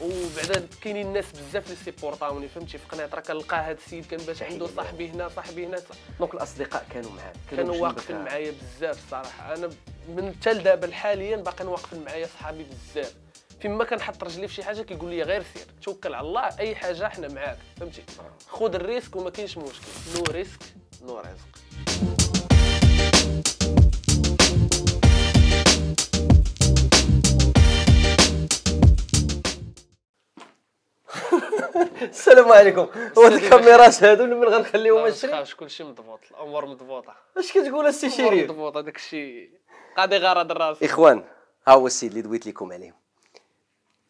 وبعدا كاينين الناس بزاف اللي سيبورطاوني فهمتي في قناه راه كنلقى هذا السيد كان باش عنده صاحبي هنا صاحبي هنا دونك الاصدقاء كانوا معاك كانوا واقفين معايا بزاف الصراحه انا من حتى لدابا حاليا باقي واقفين معايا صحابي بزاف فيما كنحط رجلي في شي حاجه كيقول لي غير سير توكل على الله اي حاجه حنا معاك فهمتي آه. خذ الريسك وما كاينش مشكل نو ريسك نو رزق السلام عليكم هو الكاميرات هادو من غنخليهم ماشي ما كلشي مضبوط الامور مضبوطه اش كتقول السي شيري مضبوط هذاك الشيء قاضي غرض الراس اخوان ها هو السيد اللي دويت لكم عليه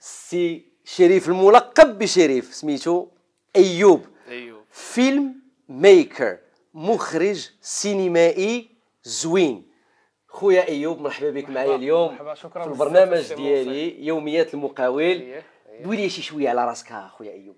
السي شريف الملقب بشريف سميتو ايوب ايوب فيلم ميكر مخرج سينمائي زوين خويا ايوب مرحبا بك معايا اليوم مرحبا شكرا في البرنامج ديالي يوميات المقاول إيه. دوي شي شويه على راسك اخويا ايوب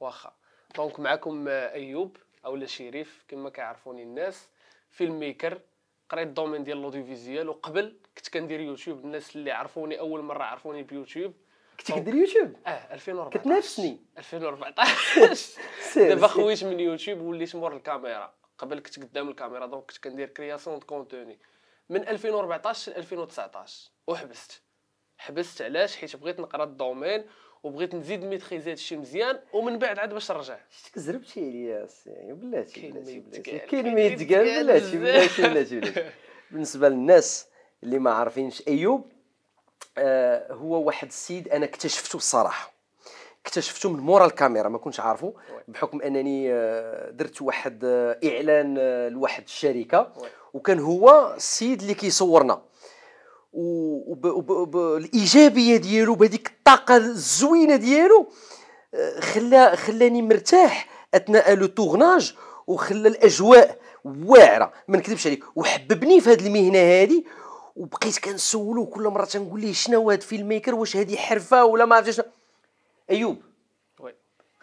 واخا دونك معكم ايوب او شريف كما كيعرفوني الناس فيلم ميكر قريت الدومين ديال فيزيال وقبل كنت كندير يوتيوب الناس اللي عرفوني اول مره عرفوني بيوتيوب كنت كدير يوتيوب اه 2014 نفسني 2014 دابا خويت من يوتيوب وليت مور الكاميرا قبل كنت قدام الكاميرا دونك كنت كندير كرياسيون دو كونتوني من 2014 ل 2019 وحبست حبست علاش حيت بغيت نقرا الدومين وبغيت نزيد ميتريزي هذا الشيء مزيان ومن بعد عاد باش نرجع شتك زربتي عليا يعني بلاتي بلاتي كاين ما يتقال بلاتي بلاتي بلاتي بالنسبه للناس اللي ما عارفينش ايوب آه هو واحد السيد انا اكتشفته الصراحه اكتشفته من مورا الكاميرا ما كنتش عارفه بحكم انني آه، درت واحد آه، اعلان آه، لواحد الشركه وكان هو السيد اللي كيصورنا وبالايجابيه ديالو بهذيك الطاقه الزوينه ديالو آه، خلا خلاني مرتاح اثناء لو توغناج وخلى الاجواء واعره ما نكذبش عليك وحببني في هذه المهنه هذه وبقيت كنسولو كل مره تنقول ليه شنو هذا فيلم ميكر واش هذه حرفه ولا ما عرفتش ايوب وي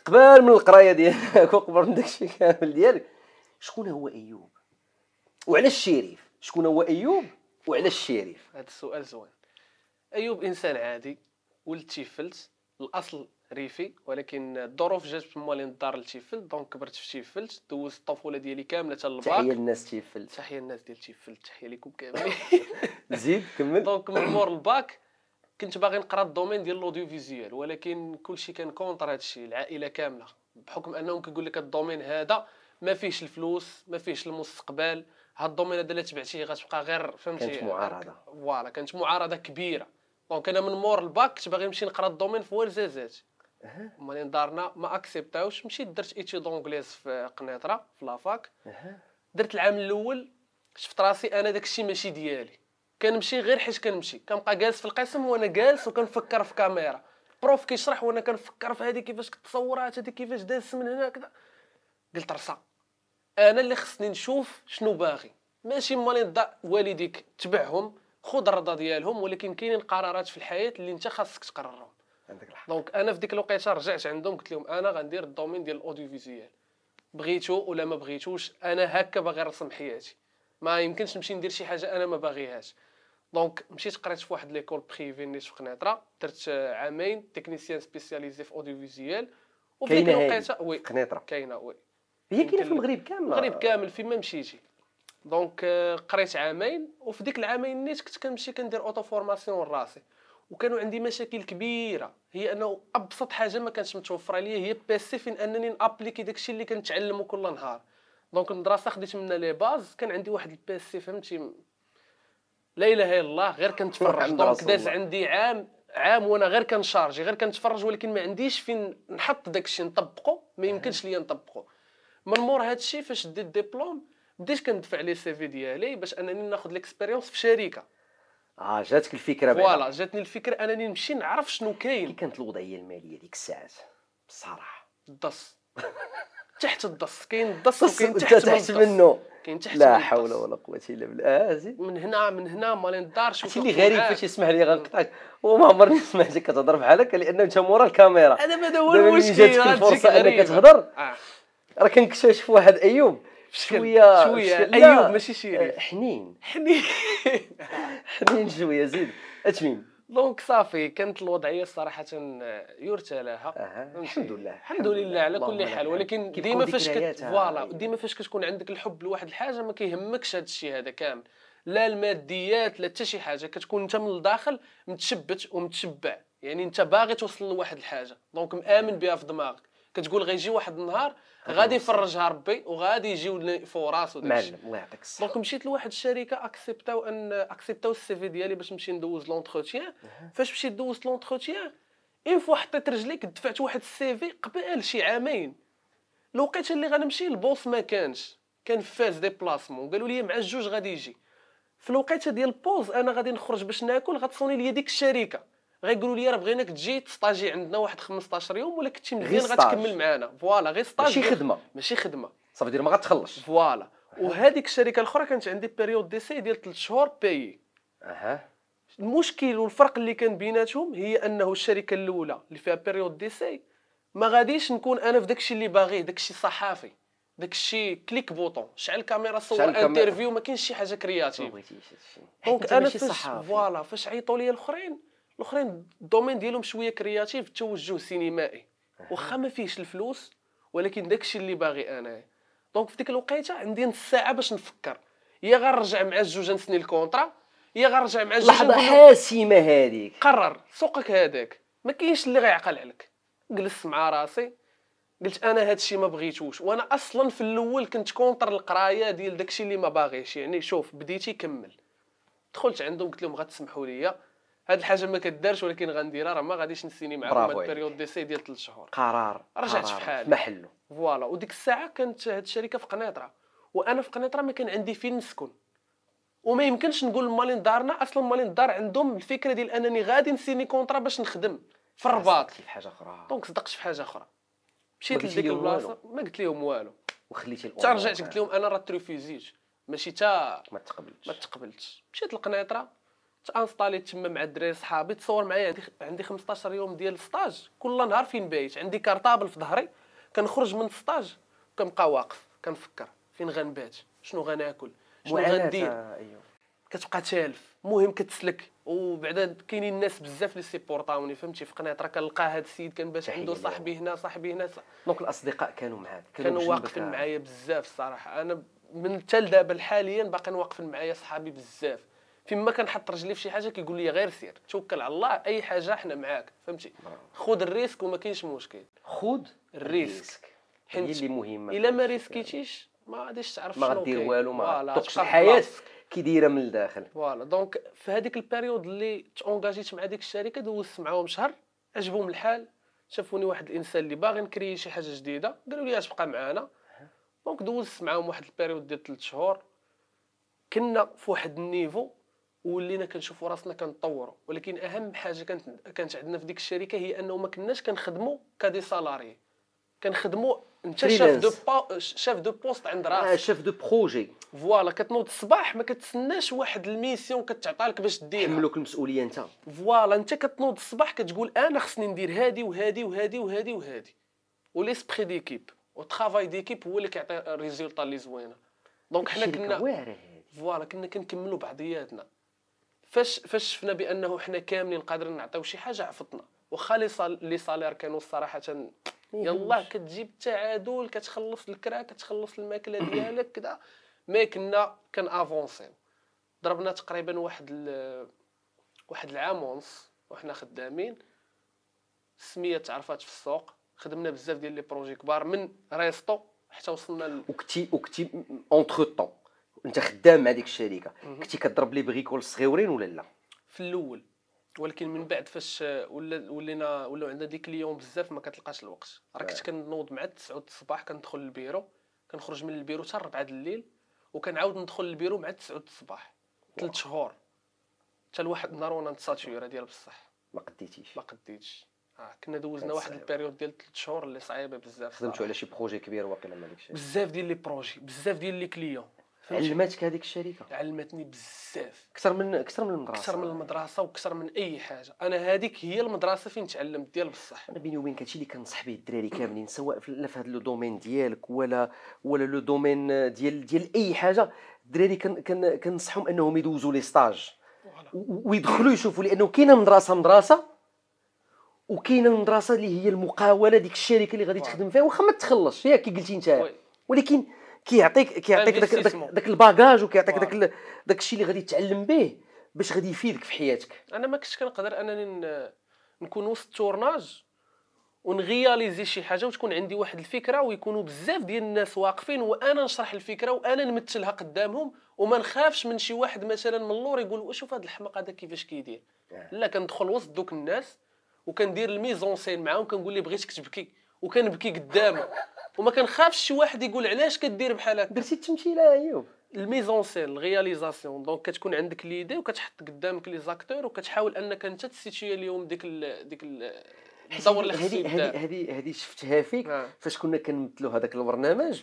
قبل من القرايه ديالك وقبل من داكشي كامل ديالك شكون هو ايوب وعلاش الشريف شكون هو ايوب وعلى الشريف هذا السؤال زوين ايوب انسان عادي ولد تيفلت الاصل ريفي ولكن الظروف جات موالين الدار لتيفلت دونك كبرت في تيفلت دوزت الطفوله ديالي كامله حتى الباك تحيه للناس تيفلت تحيه للناس ديال تيفلت تحيه لكم كاملين زيد كمل دونك من مور الباك كنت باغي نقرا الدومين ديال الاوديو فيزيوال ولكن كلشي كان كونتر الشيء العائله كامله بحكم انهم كيقول لك الدومين هذا ما فيهش الفلوس ما فيهش المستقبل هاد الدومين هذا اللي تبعتيه غتبقى غير فهمتي كانت معارضه فوالا كانت معارضه كبيره دونك انا من مور الباك كنت باغي نمشي نقرا الدومين في والزازات ومالين دارنا ما اكسبتاوش مشيت درت ايتي دونغليز في قنيطره في لافاك درت العام الاول شفت راسي انا داكشي ماشي ديالي كنمشي غير حيت كنمشي كنبقى جالس في القسم وانا جالس وكنفكر في كاميرا بروف كيشرح وانا كنفكر في هذه كيفاش كتصورات هذه كيفاش داز من هنا كذا قلت رصا انا اللي خصني نشوف شنو باغي ماشي مالين والديك تبعهم خذ الرضا ديالهم ولكن كاينين قرارات في الحياه اللي انت خاصك تقررهم عندك الحق دونك انا في ديك الوقيته رجعت عندهم قلت لهم انا غندير الدومين ديال الاوديو فيزيال بغيتو ولا ما بغيتوش انا هكا باغي نرسم حياتي ما يمكنش نمشي ندير شي حاجه انا ما باغيهاش دونك مشيت قريت في واحد ليكول بريفي نيت في قنيطره درت عامين تكنيسيان سبيسياليزي في اوديو فيزيال وفي ديك الوقيته وي قنيطره كاينه وي هي كاينه في المغرب كامل المغرب كامل فين ما مشيتي دونك آه، قريت عامين وفي ديك العامين نيت كنت كنمشي كندير اوتو فورماسيون راسي وكانوا عندي مشاكل كبيره هي انه ابسط حاجه ما كانتش متوفره ليا هي بيسي فين انني نابليكي داكشي اللي كنتعلمه كل نهار دونك المدرسه خديت منها لي باز كان عندي واحد البيسي فهمتي لا اله الا الله غير كنتفرج دونك داز عندي عام عام وانا غير كنشارجي غير كنتفرج ولكن ما عنديش فين نحط داكشي نطبقه ما يمكنش ليا نطبقه من مور هادشي فاش ديت ديبلوم بديت كندفع لي سيفي ديالي باش انني ناخذ ليكسبيريونس في شركه اه جاتك الفكره بعدا فوالا جاتني الفكره انني نمشي نعرف شنو كاين كي كانت الوضعيه الماليه ديك الساعات بصراحه الضص تحت الضص كاين الضص وكاين تحت, تحت منه كاين تحت لا حول ولا قوه الا بالله آه، زيد من هنا من هنا مالين الدار شوف اللي غريب فاش يسمح لي غنقطعك وما عمرني سمعتك كتهضر بحالك لانه انت مورا الكاميرا هذا هو المشكل جاتك الفرصه انك تهضر آه. راه كنكتشف واحد ايوب شويه شويه ايوب ماشي شي آه، حنين حنين حنين شويه زيد اتميم دونك صافي كانت الوضعيه صراحه آه، يرثى لها أه. الحمد لله الحمد لله على كل حال ولكن ديما فاش فوالا ديما فاش كتكون عندك الحب لواحد الحاجه ما كيهمكش هذا الشيء هذا كامل لا الماديات لا حتى شي حاجه كتكون انت من الداخل متشبت ومتشبع يعني انت باغي توصل لواحد الحاجه دونك مامن بها في دماغك كتقول غيجي واحد النهار غادي يفرجها ربي وغادي يجيو فرص وداكشي معلم الله يعطيك الصحه دونك مشيت لواحد الشركه اكسبتاو ان اكسبتاو السي في ديالي باش نمشي ندوز لونتروتيان فاش مشيت دوزت لونتروتيان اون فوا حطيت رجليك دفعت واحد السي في قبل شي عامين الوقيته اللي غنمشي البوس ما كانش كان فاز ديبلاسمون قالوا لي مع الجوج غادي يجي في الوقيته ديال البوز انا غادي نخرج باش ناكل غتصوني ليا ديك الشركه غيقولوا لي راه بغيناك تجي تستاجي عندنا واحد 15 يوم ولا كنتي مزيان غتكمل معنا فوالا غير ستاج ماشي خدمه ماشي خدمه صافي دير ما غتخلصش فوالا وهذيك الشركه الاخرى كانت عندي بيريود ديسي ديال 3 شهور بي اها المشكل والفرق اللي كان بيناتهم هي انه الشركه الاولى اللي فيها بيريود ديسي ما غاديش نكون انا في داكشي اللي باغيه داكشي صحافي داكشي كليك بوطون شعل كاميرا صور انترفيو ما كاينش شي حاجه كرياتيف دونك انا فاش فوالا فاش عيطوا لي الاخرين الاخرين الدومين ديالهم شويه كرياتيف توجه سينمائي واخا ما فيهش الفلوس ولكن داكشي اللي باغي انايا دونك في ديك الوقيته عندي نص ساعه باش نفكر يا غنرجع مع الجوج نسني الكونترا يا غنرجع مع الجوج لحظه حاسمه هذيك قرر سوقك هذاك ما كاينش اللي غيعقل عليك جلست مع راسي قلت انا هذا الشيء ما بغيتوش وانا اصلا في الاول كنت كونتر القرايه ديال داكشي اللي ما باغيش يعني شوف بديتي كمل دخلت عندهم قلت لهم غتسمحوا لي هاد الحاجه ما كدارش ولكن غنديرها راه ما غاديش نسيني معاكم هاد البيريود ديسي ديال 3 شهور قرار رجعت في حالي محلو فوالا وديك الساعه كانت هاد الشركه في قنيطره وانا في قنيطره ما كان عندي فين نسكن وما يمكنش نقول لمالين دارنا اصلا مالين دار عندهم الفكره ديال انني غادي نسيني كونطرا باش نخدم في الرباط في حاجه اخرى دونك صدقت في حاجه اخرى مشيت لديك البلاصه ما قلت لهم والو وخليتي الامور حتى رجعت قلت لهم انا راه تريفيزيت ماشي تا ما تقبلتش ما تقبلتش مشيت لقنيطره تانسطالي تما مع الدراري صحابي تصور معايا عندي عندي 15 يوم ديال الستاج كل نهار فين بايت عندي كارطابل في ظهري كنخرج من الستاج كنبقى واقف كنفكر فين غنبات شنو غناكل شنو غندير أيوه. كتبقى تالف المهم كتسلك وبعدا كاينين الناس بزاف اللي سيبورطاوني فهمتي في قناه راه كنلقى هذا السيد كان باش عنده صاحبي هنا صاحبي هنا دونك الاصدقاء كانوا معاك كانوا, كانوا واقفين معايا بزاف الصراحه انا من حتى دابا حاليا باقي واقفين معايا صحابي بزاف فين ما كنحط رجلي في شي حاجه كيقول لي غير سير توكل على الله اي حاجه حنا معاك فهمتي خذ الريسك وما كاينش مشكل خذ الريسك حيت اللي مهمه الا ما ريسكيتيش ما غاديش تعرف ما غدير والو ما تقش الحياه كي دايره من الداخل فوالا دونك في هذيك البيريود اللي تونجاجيت مع ديك الشركه دوزت معاهم شهر عجبهم الحال شافوني واحد الانسان اللي باغي نكري شي حاجه جديده قالوا لي تبقى معانا دونك دوزت معاهم واحد البيريود ديال 3 شهور كنا في واحد النيفو ولينا كنشوفوا راسنا كنطوروا ولكن اهم حاجه كانت كانت عندنا في ديك الشركه هي انه ما كناش كنخدموا كدي سالاري كنخدموا انت شاف دو با... شاف دو بوست عند راسك آه شاف دو بروجي فوالا كتنوض الصباح ما كتسناش واحد الميسيون كتعطى لك باش ديرها تحملوك المسؤوليه انت فوالا انت كتنوض الصباح كتقول انا خصني ندير هادي وهادي وهادي وهادي وهادي وليسبري ديكيب وترافاي ديكيب هو اللي كيعطي الريزولطا اللي زوينه دونك حنا كنا فوالا كنا كنكملوا بعضياتنا فاش فاش شفنا بانه حنا كاملين قادرين نعطيو شي حاجه عفطنا واخا لي صالير كانوا صراحه يلا كتجيب التعادل كتخلص الكرا كتخلص الماكله ديالك كذا ما كنا كنافونسيو ضربنا تقريبا واحد ال... واحد العام ونص وحنا خدامين سمية تعرفات في السوق خدمنا بزاف ديال لي بروجي كبار من ريستو حتى وصلنا وكتي وكتي اونتر طون وانت خدام مع ديك الشركه كنتي كضرب لي بغيكول صغيورين ولا لا في الاول ولكن من بعد فاش ولا ولينا ولاو عندنا ديك ليون بزاف ما كتلقاش الوقت راه كنت آه. كنوض مع 9 الصباح كندخل للبيرو كنخرج من البيرو حتى 4 الليل وكنعاود ندخل للبيرو مع 9 الصباح ثلاث شهور حتى لواحد النهار وانا نتساتيورا ديال بصح ما قديتيش ما قديتش آه كنا دوزنا واحد البيريود ديال 3 شهور اللي صعيبه بزاف خدمتوا على شي بروجي كبير واقيلا داكشي بزاف ديال لي بروجي بزاف ديال لي كليون علمتك هذيك الشركه علمتني بزاف اكثر من اكثر من المدرسه اكثر من المدرسه واكثر من اي حاجه انا هذيك هي المدرسه فين تعلمت ديال بصح انا بيني وبينك هادشي اللي كنصح به الدراري كاملين سواء لا في هذا لو دومين ديالك ولا ولا لو دومين ديال ديال اي حاجه الدراري كنصحهم انهم يدوزوا لي ستاج ويدخلوا يشوفوا لانه كاينه مدرسه مدرسه وكاينه المدرسه اللي هي المقاوله ديك الشركه اللي غادي تخدم فيها واخا ما تخلصش ياك كي قلتي انت ولكن كيعطيك كيعطيك داك داك الباجاج وكيعطيك داك داك الشيء اللي غادي تعلم به باش غادي يفيدك في حياتك انا ما كنتش كنقدر انني نكون وسط التورناج ونغياليزي شي حاجه وتكون عندي واحد الفكره ويكونوا بزاف ديال الناس واقفين وانا نشرح الفكره وانا نمثلها قدامهم وما نخافش من شي واحد مثلا من اللور يقول شوف هذا الحمق هذا كيفاش كيدير لا كندخل وسط دوك الناس وكندير الميزونسين معاهم كنقول لي بغيتك تبكي وكنبكي قدامه وما كنخافش شي واحد يقول علاش كدير بحال هكا درتي التمثيله ايوب الميزون سين الرياليزاسيون دونك كتكون عندك ليدي وكتحط قدامك لي زاكتور وكتحاول انك انت تسيتي اليوم ديك الـ ديك الـ الدور اللي خصك هذه هذه هذه شفتها فيك نعم. فاش كنا كنمثلوا هذاك البرنامج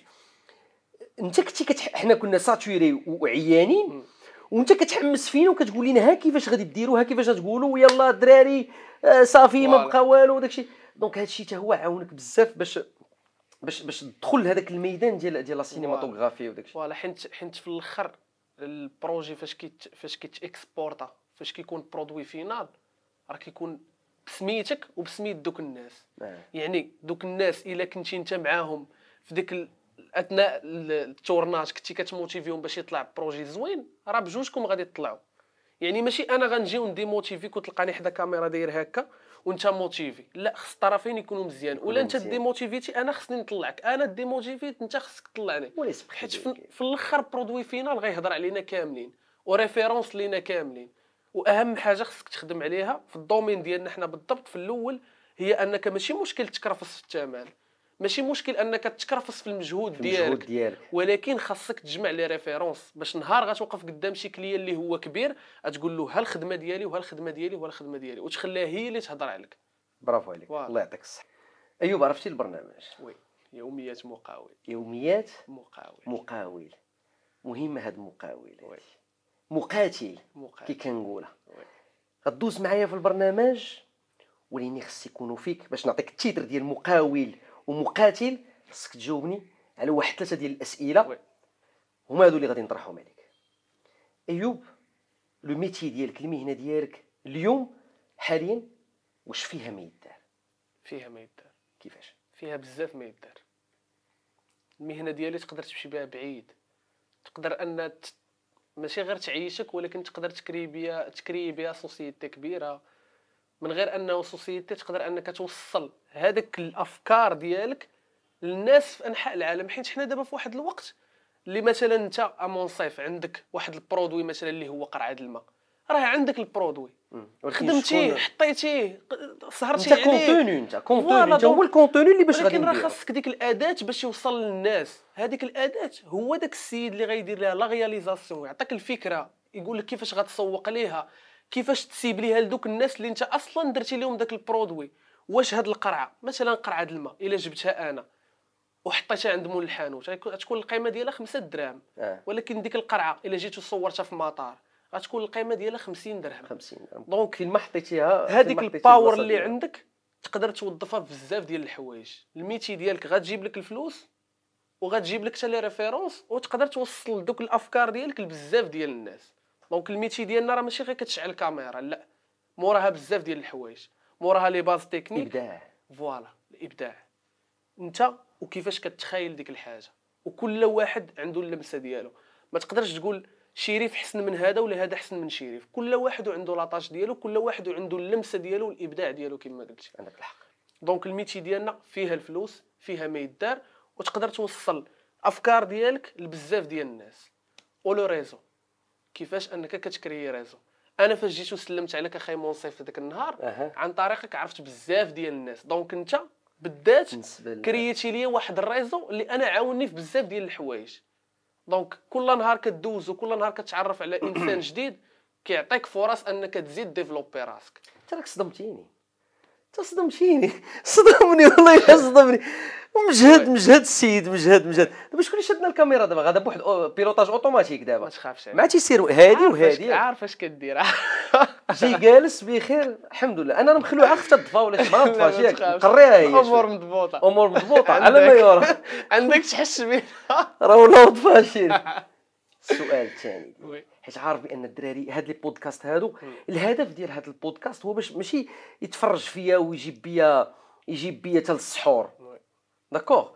انت كنتي كتح... حنا كنا ساتوري وعيانين وانت كتحمس فينا وكتقول لنا ها كيفاش غادي ها كيفاش غتقولوا يلا الدراري آه، صافي ما بقى والو داكشي دونك هادشي حتى هو عاونك بزاف باش باش باش تدخل لهذاك الميدان ديال ديال السينماتوغرافي وداك الشيء فوالا حيت حيت في الاخر البروجي فاش كيت فاش اكسبورتا فاش كيكون برودوي فينال راه كيكون بسميتك وبسميه دوك الناس آه. يعني دوك الناس الا كنتي انت معاهم في ديك اثناء التورناج كنتي كتموتيفيهم باش يطلع بروجي زوين راه بجوجكم غادي تطلعوا يعني ماشي انا غنجي ونديموتيفيك وتلقاني حدا كاميرا داير هكا وانت موتيفي لا خص الطرفين يكونوا مزيان ولا انت ديموتيفيتي انا خصني نطلعك انا ديموتيفيت انت خصك تطلعني حيت في الاخر برودوي فينال غيهضر علينا كاملين وريفيرونس لينا كاملين واهم حاجه خصك تخدم عليها في الدومين ديالنا حنا بالضبط في الاول هي انك ماشي مشكل تكرفص في الثمن ماشي مشكل انك تكرفص في المجهود, في المجهود ديالك, ديالك ولكن خاصك تجمع لي ريفيرونس باش نهار غتوقف قدام شي كليان اللي هو كبير غتقول له ها الخدمه ديالي وها الخدمه ديالي وها الخدمه ديالي وتخليها هي اللي تهضر عليك برافو عليك الله يعطيك الصحه ايوب عرفتي البرنامج وي يوميات مقاول يوميات مقاول مقاول مهمه هاد المقاول وي. مقاتل, مقاتل. كي كنقولها غدوز معايا في البرنامج ولكن خص يكونوا فيك باش نعطيك التيتر ديال مقاول ومقاتل خصك تجاوبني على واحد ثلاثه ديال الاسئله هما هادو اللي غادي نطرحهم عليك ايوب لو ميتي ديالك المهنه ديالك اليوم حاليا واش فيها ما يدار فيها ما يدار كيفاش فيها بزاف ما يدار المهنه ديالي تقدر تمشي بها بعيد تقدر ان ماشي غير تعيشك ولكن تقدر تكري بها تكري بها سوسيتي كبيره من غير انه سوسيتي تقدر انك توصل هذاك الافكار ديالك للناس في انحاء العالم حيت حنا دابا في واحد الوقت اللي مثلا انت امون صيف عندك واحد البرودوي مثلا اللي هو قرعه الماء راه عندك البرودوي خدمتيه حطيتيه سهرتي عليه انت كونتوني انت كونتوني انت هو الكونتوني اللي باش غادي ولكن راه خاصك ديك الاداه باش يوصل للناس هذيك الاداه هو داك السيد اللي غيدير لها لا رياليزاسيون يعطيك الفكره يقول لك كيفاش غتسوق ليها كيفاش تسيب ليها لدوك الناس اللي انت اصلا درتي لهم داك البرودوي واش هاد القرعه مثلا قرعه د الماء الا جبتها انا وحطيتها عند مول الحانوت غتكون القيمه ديالها 5 دراهم آه. ولكن ديك القرعه الا جيت وصورتها في مطار غتكون القيمه ديالها 50 درهم 50 دونك فين حطيتيها هذيك الباور اللي عندك تقدر توظفها في بزاف ديال الحوايج الميتي ديالك غتجيب لك الفلوس وغتجيب لك حتى لي ريفيرونس وتقدر توصل دوك الافكار ديالك لبزاف ديال الناس دونك الميتي ديالنا راه ماشي غير كتشعل كاميرا لا موراها بزاف ديال الحوايج موراها لي باز تكنيك الابداع فوالا الابداع انت وكيفاش كتخايل ديك الحاجه وكل واحد عنده اللمسه ديالو ما تقدرش تقول شريف حسن من هذا ولا هذا حسن من شريف كل واحد عنده لاطاج ديالو كل واحد عنده اللمسه ديالو والابداع ديالو كما قلت عندك الحق دونك الميتي ديالنا فيها الفلوس فيها ما يدار وتقدر توصل افكار ديالك لبزاف ديال الناس ولو ريزو كيفاش انك كتكري ريزو انا فاش جيت وسلمت عليك اخاي منصف في ذاك النهار أه. عن طريقك عرفت بزاف ديال الناس دونك انت بالذات كريتي لي واحد الريزو اللي انا عاوني في بزاف ديال الحوايج دونك كل نهار كدوز وكل نهار كتعرف على انسان جديد كيعطيك فرص انك تزيد ديفلوبي راسك انت راك صدمتيني انت صدمتيني صدمني والله صدمني ومجهد مجهد السيد مجهد مجهد دابا شكون اللي شدنا الكاميرا دابا غادا بواحد بيلوطاج اوتوماتيك دابا ما تخافش ما تيسير هادي وهادي عارف اش كدير جي جالس بخير الحمد لله انا مخلوع خفت الضفا ولا شي ما نطفاش ياك قريها هي امور مضبوطه امور مضبوطه على ما يرى عندك تحس بيه راه ولا طفاشين السؤال الثاني حيت عارف بان الدراري هاد لي بودكاست هادو الهدف ديال هاد البودكاست هو باش ماشي يتفرج فيا ويجيب بيا يجيب بيا تال السحور داكوغ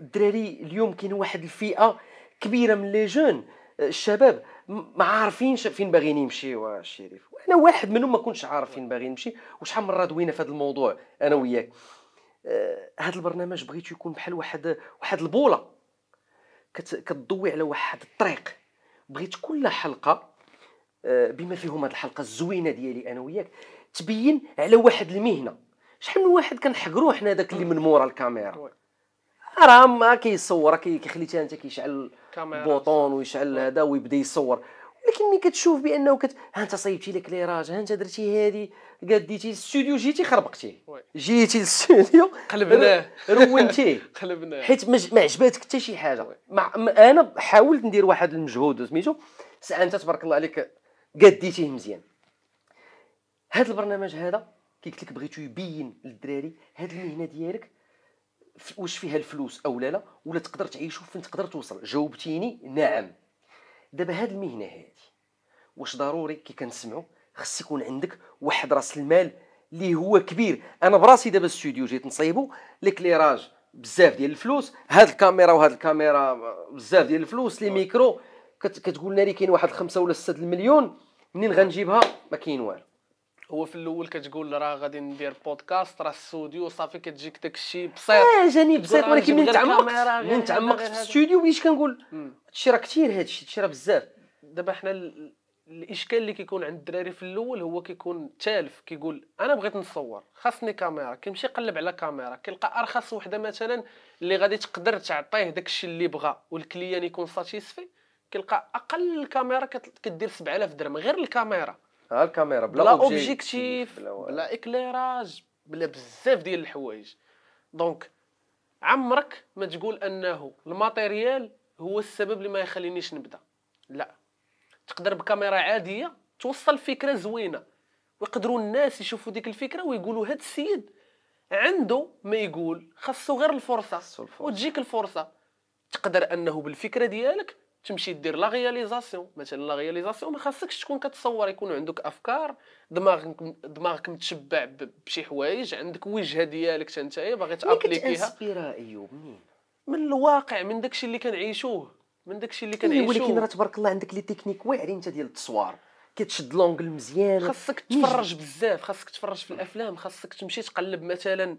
الدراري euh, اليوم كاين واحد الفئه كبيره من لي جون آه، الشباب ما عارفينش فين باغيين يمشيو الشريف آه، وانا واحد منهم ما كنتش عارف فين باغي نمشي وشحال من مره دوينا في هذا الموضوع انا وياك هذا آه، البرنامج بغيتو يكون بحال واحد واحد البوله كتضوي على واحد الطريق بغيت كل حلقه بما فيهم هذه الحلقه الزوينه ديالي انا وياك تبين على واحد المهنه شحال من واحد كنحقروا حنا داك اللي من مورا الكاميرا راه ما كيصور كيخلي حتى انت كيشعل بوطون ويشعل هذا ويبدا يصور ولكن ملي كتشوف بانه كت ها انت صايبتي لك راج ها انت درتي هادي قديتي الاستوديو جيتي خربقتيه جيتي الاستوديو قلبناه رونتيه قلبناه حيت مج... ما عجباتك حتى شي حاجه مع... م... انا حاولت ندير واحد المجهود سميتو انت تبارك الله عليك قديتيه مزيان هذا البرنامج هذا كي قلت لك بغيتو يبين للدراري هاد المهنه ديالك واش فيها الفلوس او لا لا ولا تقدر تعيشو فين تقدر توصل جاوبتيني نعم دابا هاد المهنه هادي واش ضروري كي كنسمعو خص يكون عندك واحد راس المال اللي هو كبير انا براسي دابا الاستوديو جيت نصايبو ليكليراج بزاف ديال الفلوس هاد الكاميرا وهاد الكاميرا بزاف ديال الفلوس لي ميكرو كتقول لنا لي كاين واحد خمسة ولا 6 المليون منين غنجيبها ما كاين والو هو في الاول كتقول راه غادي ندير بودكاست راه السوديو صافي كتجيك داك الشيء بسيط اه جاني بسيط آه، ولكن من تعمقت من تعمقت في الاستوديو بديت كنقول هادشي راه كثير هادشي هادشي راه بزاف دابا حنا الاشكال اللي كيكون عند الدراري في الاول هو كيكون تالف كيقول انا بغيت نصور خاصني كاميرا كيمشي يقلب على كاميرا كيلقى ارخص وحده مثلا اللي غادي تقدر تعطيه داكشي اللي بغا والكليان يكون ساتيسفي كيلقى اقل كاميرا كدير 7000 درهم غير الكاميرا ها الكاميرا بلا, بلا اوبجيكتيف بلا اكليراج بلا بزاف ديال الحوايج دونك عمرك ما تقول انه الماتيريال هو السبب اللي ما يخلينيش نبدا لا تقدر بكاميرا عاديه توصل فكره زوينه ويقدروا الناس يشوفوا ديك الفكره ويقولوا هذا السيد عنده ما يقول خاصو غير الفرصه وتجيك الفرصه تقدر انه بالفكره ديالك تمشي دير لا رياليزاسيون مثلا لا رياليزاسيون ما خاصكش تكون كتصور يكون عندك افكار دماغك دماغك متشبع بشي حوايج عندك وجهه ديالك حتى انت باغي تابليكيها فيها ايوب منين من الواقع من داكشي اللي كنعيشوه من داكشي اللي إيه، كنعيشوه ولكن راه تبارك الله عندك لي تكنيك واعرين انت ديال التصوير كتشد لونغ مزيان خاصك تفرج بزاف خاصك تفرج في الافلام خاصك تمشي تقلب مثلا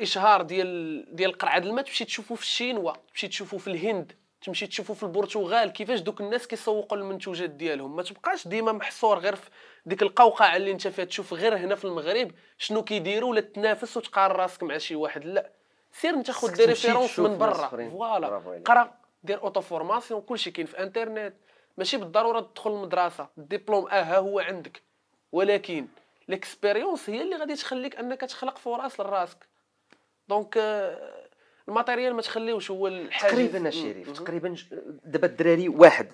اشهار ديال ديال قرعه الماء تمشي تشوفو في الشينوا تمشي تشوفو في الهند تمشي تشوفوا في البرتغال كيفاش دوك الناس كيسوقوا المنتوجات ديالهم ما تبقاش ديما محصور غير في ديك القوقعه اللي انت فيها تشوف غير هنا في المغرب شنو كيديروا ولا تنافس وتقارن راسك مع شي واحد لا سير انت خذ دي ريفيرونس من برا فوالا قرا دير اوتو فورماسيون كلشي كاين في انترنت ماشي بالضروره تدخل المدرسه الدبلوم اه ها هو عندك ولكن الاكسبيريونس هي اللي غادي تخليك انك تخلق فرص لراسك دونك الماتيريال ما تخليوش هو الحاجه تقريبا شريف تقريبا دابا الدراري واحد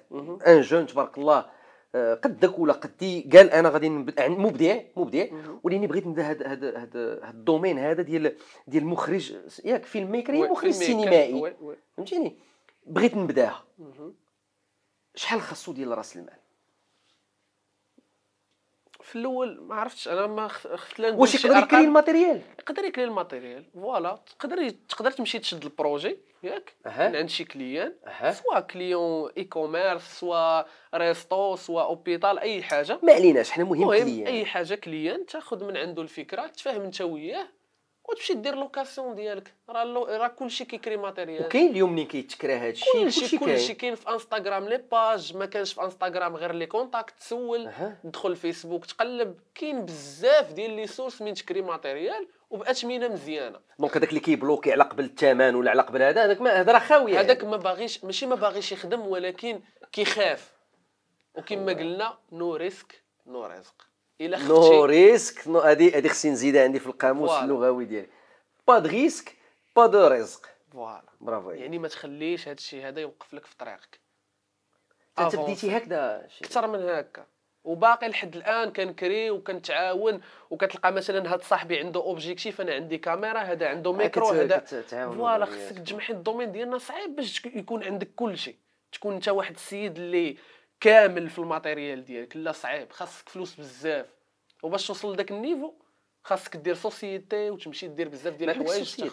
ان جون تبارك الله آه، قدك ولا قدي قال انا غادي يعني مبدع مبدع ولاني بغيت نبدا هذا هذا الدومين هذا ديال ديال المخرج ياك فيلم ميكر مخرج سينمائي فهمتيني بغيت نبداها شحال خاصو ديال راس المال في الاول ما عرفتش انا ما خفت لا واش يقدر يكري الماتيريال يقدر يكري الماتيريال فوالا تقدر تقدر تمشي تشد البروجي ياك أه. من عند شي كليان أه. سواء كليون اي كوميرس سواء ريستو سواء اوبيتال اي حاجه ما عليناش حنا مهم كليان اي حاجه كليان تاخذ من عنده الفكره تفاهم انت وياه وتمشي دير لوكاسيون ديالك راه لو... راه كلشي كيكري ماتيريال وكاين اليوم اللي كيتكرا هادشي كلشي كلشي كاين في انستغرام لي باج ما كانش في انستغرام غير لي كونتاكت تسول تدخل فيسبوك تقلب كاين بزاف ديال لي سورس من تكري ماتيريال وباثمنه مزيانه دونك هذاك اللي كيبلوكي على قبل الثمن ولا على قبل هذا هذاك ما هضره خاويه هذاك ما باغيش ماشي ما باغيش يخدم ولكن كيخاف وكما قلنا نو ريسك نو رزق الى خفتي نو ريسك نو هذه هذه خصني نزيدها عندي في القاموس اللغوي ديالي با د ريسك با دو ريزق فوالا برافو يعني ما تخليش هذا الشيء هذا يوقف لك في طريقك انت بديتي هكذا اكثر من هكا وباقي لحد الان كنكري وكنتعاون وكتلقى مثلا هاد صاحبي عنده اوبجيكتيف انا عندي كاميرا هذا عنده ميكرو هذا فوالا خصك تجمع الدومين ديالنا صعيب باش يكون عندك كل شيء تكون انت واحد السيد اللي كامل في الماتيريال ديالك لا صعيب خاصك فلوس بزاف وباش توصل لذاك النيفو خاصك دير سوسيتي وتمشي دير بزاف ديال الحوايج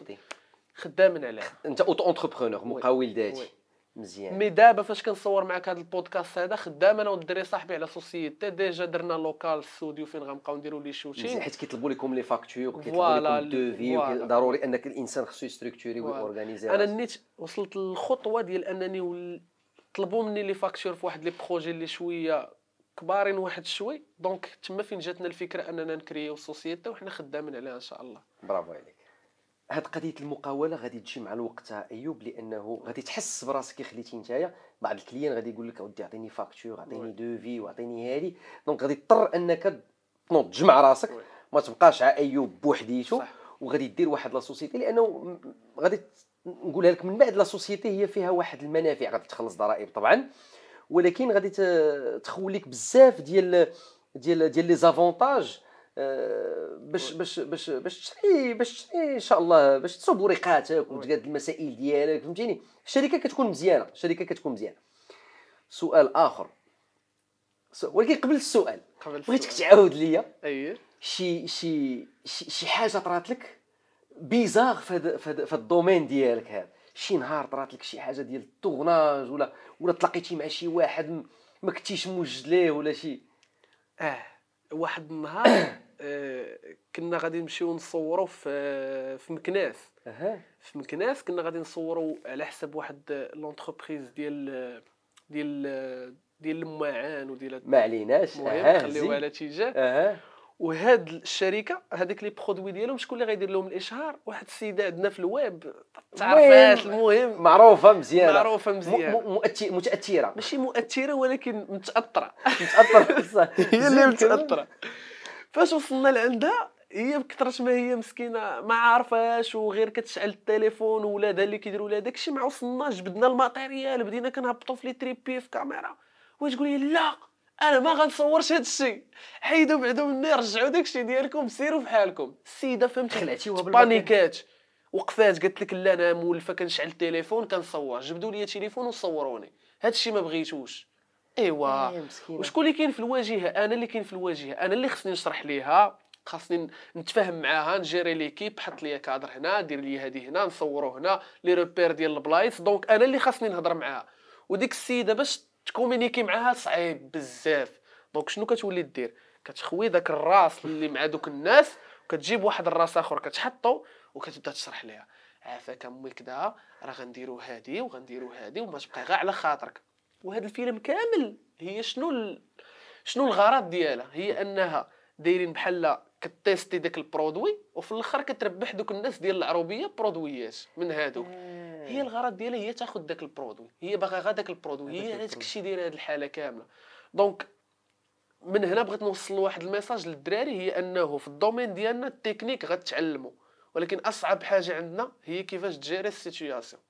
خدام عليها انت اوت اونتربرونور مقاول ذاتي مزيان مي دابا فاش كنصور معك هذا البودكاست هذا خدام انا والدري صاحبي على سوسيتي ديجا درنا لوكال ستوديو فين غنبقاو نديرو لي شوتين حيت كيطلبوا لكم لي فاكتور كيطلبوا لكم في ضروري انك الانسان خصو يستركتوري ويورغانيزي انا نيت وصلت للخطوه ديال انني طلبوا مني لي فاكتور في واحد لي بروجي اللي شويه كبارين واحد شوي دونك تما فين جاتنا الفكره اننا نكريو سوسيتي وحنا خدامين عليها ان شاء الله برافو عليك هاد قضيه المقاوله غادي تجي مع الوقت ايوب لانه غادي تحس براسك خليتي نتايا بعض الكليان غادي يقول لك اودي عطيني فاكتور عطيني دوفي وعطيني هادي دونك غادي تضطر انك تنوض تجمع راسك ما تبقاش على ايوب بوحديتو وغادي دير واحد لا سوسيتي لانه غادي نقولها لك من بعد لا سوسيتي هي فيها واحد المنافع غادي تخلص ضرائب طبعا ولكن غادي تخوليك بزاف ديال ديال ديال لي زافونتاج آه، باش باش باش باش تشري باش تشري ان شاء الله باش تصوب ورقاتك وتقاد المسائل ديالك فهمتيني الشركه كتكون مزيانه الشركه كتكون مزيانه سؤال اخر ولكن قبل السؤال قبل بغيتك تعاود ليا اييه شي شي شي حاجه طرات لك بيزار في في الدومين ديالك هذا شي نهار طرات لك شي حاجه ديال الطوناج ولا ولا تلاقيتي مع شي واحد ما كنتيش موجد ليه ولا شي اه واحد النهار آه كنا غادي نمشيو نصوروا في آه في مكناس اها في مكناس كنا غادي نصوروا على حساب واحد آه، لونتربريز ديال آه، ديال آه، ديال الماعان وديال ما عليناش المهم خليوها على تيجاه وهاد الشركه هذيك لي برودوي ديالهم شكون اللي غيدير لهم الاشهار واحد السيده عندنا في الويب تعرفات المهم معروفه مزيانه معروفه مزيانه متاثره ماشي مؤثره ولكن متاثره متاثره بصح هي اللي متاثره فاش وصلنا لعندها هي بكثرة ما هي مسكينه ما عارفاش وغير كتشعل التليفون ولادها اللي كيديروا لها داكشي مع وصلنا جبدنا الماتيريال بدينا كنهبطوا في لي تريبي في كاميرا وتقول لي لا انا ما غنصورش هذا الشيء حيدوا بعدو مني رجعوا داك الشيء ديالكم سيروا بحالكم السيده فهمت خلعتيوها بانيكات وقفات قالت لك لا انا مولفه كنشعل التليفون كنصور جبدوا لي التليفون وصوروني هذا الشيء ما بغيتوش ايوا إيه، وشكون اللي كاين في الواجهه انا اللي كاين في الواجهه انا اللي خصني نشرح ليها خاصني نتفاهم معاها نجيري ليكيب حط لي كادر هنا دير لي هذه هنا نصورو هنا لي روبير ديال البلايص دونك انا اللي خاصني نهضر معاها وديك السيده باش تكومينيكي معاها صعيب بزاف دونك شنو كتولي دير كتخوي داك الراس اللي مع دوك الناس وكتجيب واحد الراس اخر كتحطو وكتبدا تشرح ليها عافاك امي كدا راه غنديرو هادي وغنديرو هادي وما تبقى غير على خاطرك وهذا الفيلم كامل هي شنو ال... شنو الغرض ديالها هي انها دايرين بحال كتيستي داك البرودوي وفي الاخر كتربح دوك الناس ديال العروبيه برودويات من هادوك آه. هي الغرض ديالها هي تاخذ داك البرودوي هي باغا غا داك البرودوي هي علاش الشيء ديال هاد الحاله كامله دونك من هنا بغيت نوصل لواحد الميساج للدراري هي انه في الدومين ديالنا التكنيك غتعلمو ولكن اصعب حاجه عندنا هي كيفاش تجيري السيتوياسيون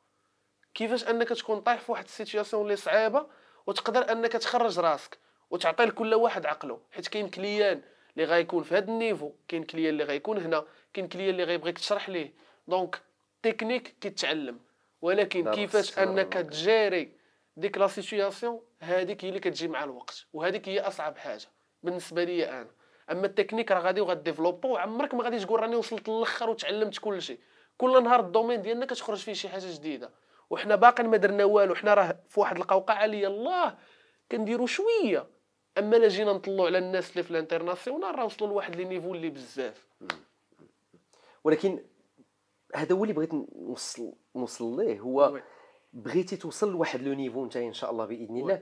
كيفاش انك تكون طايح في واحد السيتوياسيون اللي صعيبه وتقدر انك تخرج راسك وتعطي لكل واحد عقله حيت كاين كليان اللي غيكون في هذا النيفو كاين كليان اللي غيكون هنا كاين كليان اللي غيبغيك تشرح ليه دونك تكنيك كيتعلم ولكن نعم، كيفاش انك تجاري ديك لا سيتوياسيون هذيك هي اللي كتجي مع الوقت وهذيك هي اصعب حاجه بالنسبه لي انا اما التكنيك راه غادي وغاديفلوبو وعمرك ما غادي تقول راني وصلت للاخر وتعلمت كل شيء كل نهار الدومين ديالنا كتخرج فيه شي حاجه جديده وحنا باقي ما درنا والو حنا راه في واحد القوقعه اللي الله كنديروا شويه اما الا جينا نطلعوا على الناس اللي في الانترناسيونال راه وصلوا لواحد لي نيفو اللي بزاف ولكن هذا هو اللي بغيت نوصل نوصل ليه هو بغيتي توصل لواحد لو نيفو نتايا ان شاء الله باذن الله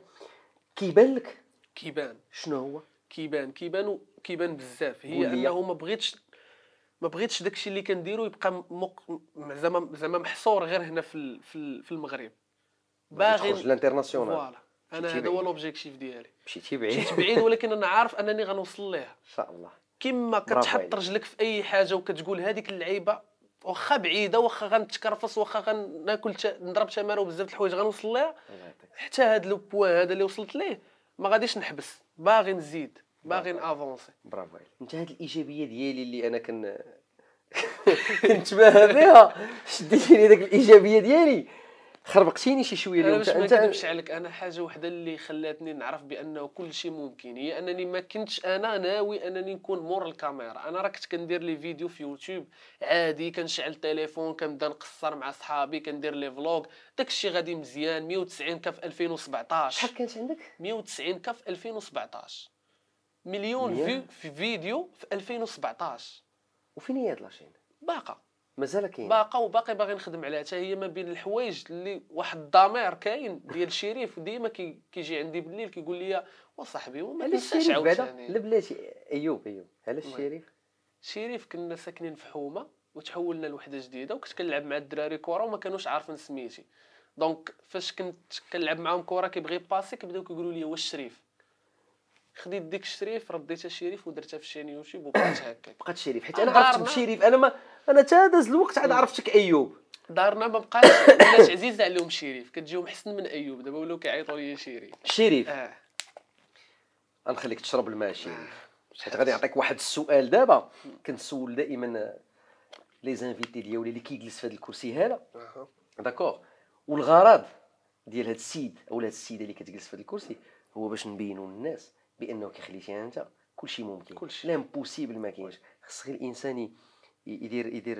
كيبان لك كيبان شنو هو كيبان كيبان كيبان بزاف هي انه ما بغيتش ما بغيتش داكشي اللي كنديرو يبقى مق... زعما زعما محصور غير هنا في في المغرب باغي الانترناسيونال فوالا انا هذا هو لوبجيكتيف ديالي مشيتي بعيد مشيت بعيد ولكن انا عارف انني غنوصل ليها ان شاء الله كما كتحط رجلك في اي حاجه وكتقول هذيك اللعيبه واخا بعيده واخا غنتكرفص واخا غناكل نضرب تمارين وبزاف د الحوايج غنوصل ليها حتى هذا لو بوا هذا اللي وصلت ليه ما غاديش نحبس باغي نزيد باغي نافونسي برافو عليك انت هذه الايجابيه ديالي اللي انا كن كنتباهى بها شديتيني داك الايجابيه ديالي خربقتيني شي شويه اليوم انت انت ما عليك انا حاجه وحده اللي خلاتني نعرف بانه كل شيء ممكن هي انني ما كنتش انا ناوي انني نكون مور الكاميرا انا راه كنت كندير لي فيديو في يوتيوب عادي كنشعل التليفون كنبدا نقصر مع صحابي كندير لي فلوغ داكشي غادي مزيان 190 كف 2017 شحال كانت عندك 190 كف 2017 مليون فيو في فيديو في 2017 وفين هي هاد لاشين باقه مازال كاين باقا وباقي باغي نخدم عليها حتى هي ما بين الحوايج اللي واحد الضمير كاين ديال الشريف ديما كيجي عندي بالليل كيقول لي وصاحبي وما كنساش عاوتاني لا بلاتي ايوب ايوب علاش الشريف شريف كنا ساكنين في حومه وتحولنا لوحده جديده وكنت كنلعب مع الدراري كره وما كانوش عارفين سميتي دونك فاش كنت كنلعب معاهم كره كيبغي باسي كيبداو كيقولوا لي واش شريف خديت ديك الشريف رديتها شريف ودرتها في الشانيوشيب وبقات هكاك بقات شريف حيت انا عرفت بشريف انا ما انا تا داز الوقت عاد إيه. عرفتك ايوب دارنا ما بقاش ولات عزيزه عليهم شريف كتجيهم حسن من ايوب دابا ولاو كيعيطوا لي شريف شريف اه غنخليك تشرب الماء شريف آه. حيت غادي نعطيك واحد السؤال دابا كنسول دائما لي زانفيتي ديالي اللي كيجلس في هذا الكرسي هذا داكوغ والغرض ديال هذا السيد او هذه السيده اللي كتجلس في هذا الكرسي هو باش نبينوا للناس بانك خليتيها انت كلشي ممكن كلشي لامبوسيبل ما كاينش خص غير الانسان يدير يدير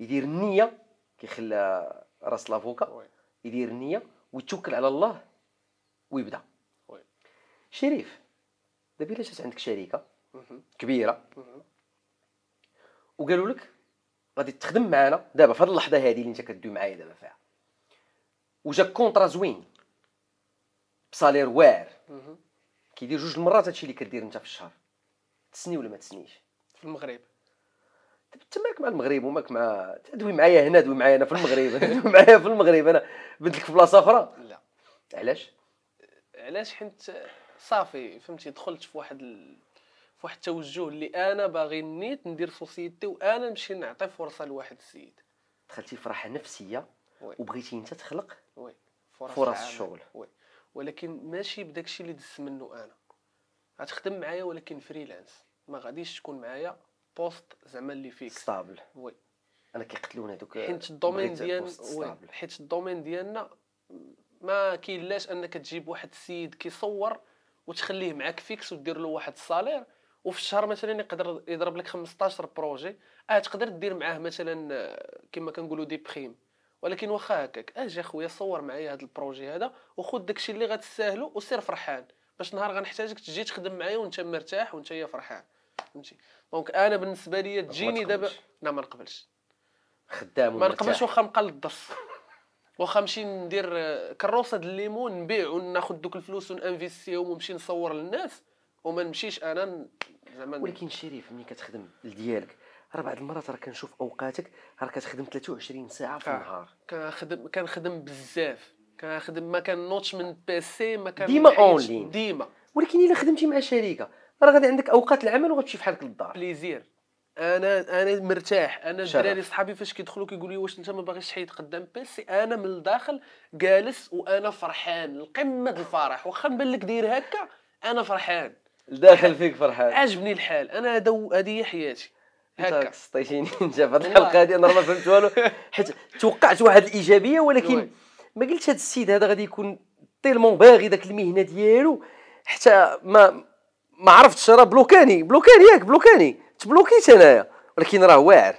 يدير النيه كيخلى راس لافوكا يدير النيه ويتوكل على الله ويبدا شريف دابا الا جات عندك شركه كبيره وقالوا لك غادي تخدم معنا دابا في هذه اللحظه هذه اللي انت كدوي معايا دابا فيها وجاك كونطرا زوين بصالير واعر كيدير جوج المرات هادشي اللي كدير انت في الشهر تسني ولا ما تسنيش في المغرب انت مالك مع المغرب ومالك مع تدوي معايا هنا دوي معايا انا في المغرب دوي معايا في المغرب انا بنت لك في بلاصه اخرى لا علاش علاش حيت صافي فهمتي دخلت في واحد ال... في واحد التوجه اللي انا باغي نيت ندير سوسيتي وانا نمشي نعطي فرصه لواحد السيد دخلتي في راحه نفسيه وي. وبغيتي انت تخلق وي. فرص, فرص الشغل وي. ولكن ماشي بداك الشيء اللي دزت منه انا غتخدم معايا ولكن فريلانس ما غاديش تكون معايا بوست زعما اللي فيك ستابل وي انا كيقتلون هذوك حيت الدومين ديال حيت الدومين ديالنا ما كاينلاش انك تجيب واحد السيد كيصور وتخليه معاك فيكس ودير له واحد الصالير وفي الشهر مثلا يقدر يضرب لك 15 بروجي اه تقدر دير معاه مثلا آه، كما كنقولوا دي بريم ولكن واخا هكاك اجي اخويا صور معايا هذا البروجي هذا وخذ داكشي اللي غتستاهلو وسير فرحان باش نهار غنحتاجك تجي تخدم معايا وانت مرتاح وانت يا فرحان فهمتي دونك انا بالنسبه لي تجيني دابا لا ما نقبلش خدام ما نقبلش واخا نبقى للدص واخا نمشي ندير كروسه د الليمون نبيع وناخذ دوك الفلوس ونانفيستيهم ونمشي نصور للناس وما نمشيش انا زعما ولكن شريف ملي كتخدم لديالك راه بعض المرات راه كنشوف اوقاتك راه كتخدم 23 ساعه في النهار كنخدم كنخدم بزاف كنخدم ما نوتش من البيسي ما كان ديما اونلاين ديما ولكن الا خدمتي مع شركه راه غادي عندك اوقات العمل وغتمشي فحالك للدار بليزير انا انا مرتاح انا الدراري صحابي فاش كيدخلوا كيقولوا لي واش انت ما باغيش تحيد قدام بيسي انا من الداخل جالس وانا فرحان القمه الفرح واخا نبان لك داير هكا انا فرحان الداخل فيك فرحان عجبني الحال انا هذا هذه هي حياتي هكا سطيتيني نجا في هذه الحلقه هذه انا ما فهمت والو حيت توقعت واحد الايجابيه ولكن ما قلتش هذا السيد هذا غادي يكون تيلمون باغي داك المهنه ديالو حتى ما ما عرفتش راه بلوكاني بلوكاني ياك بلوكاني تبلوكيت انايا ولكن راه واعر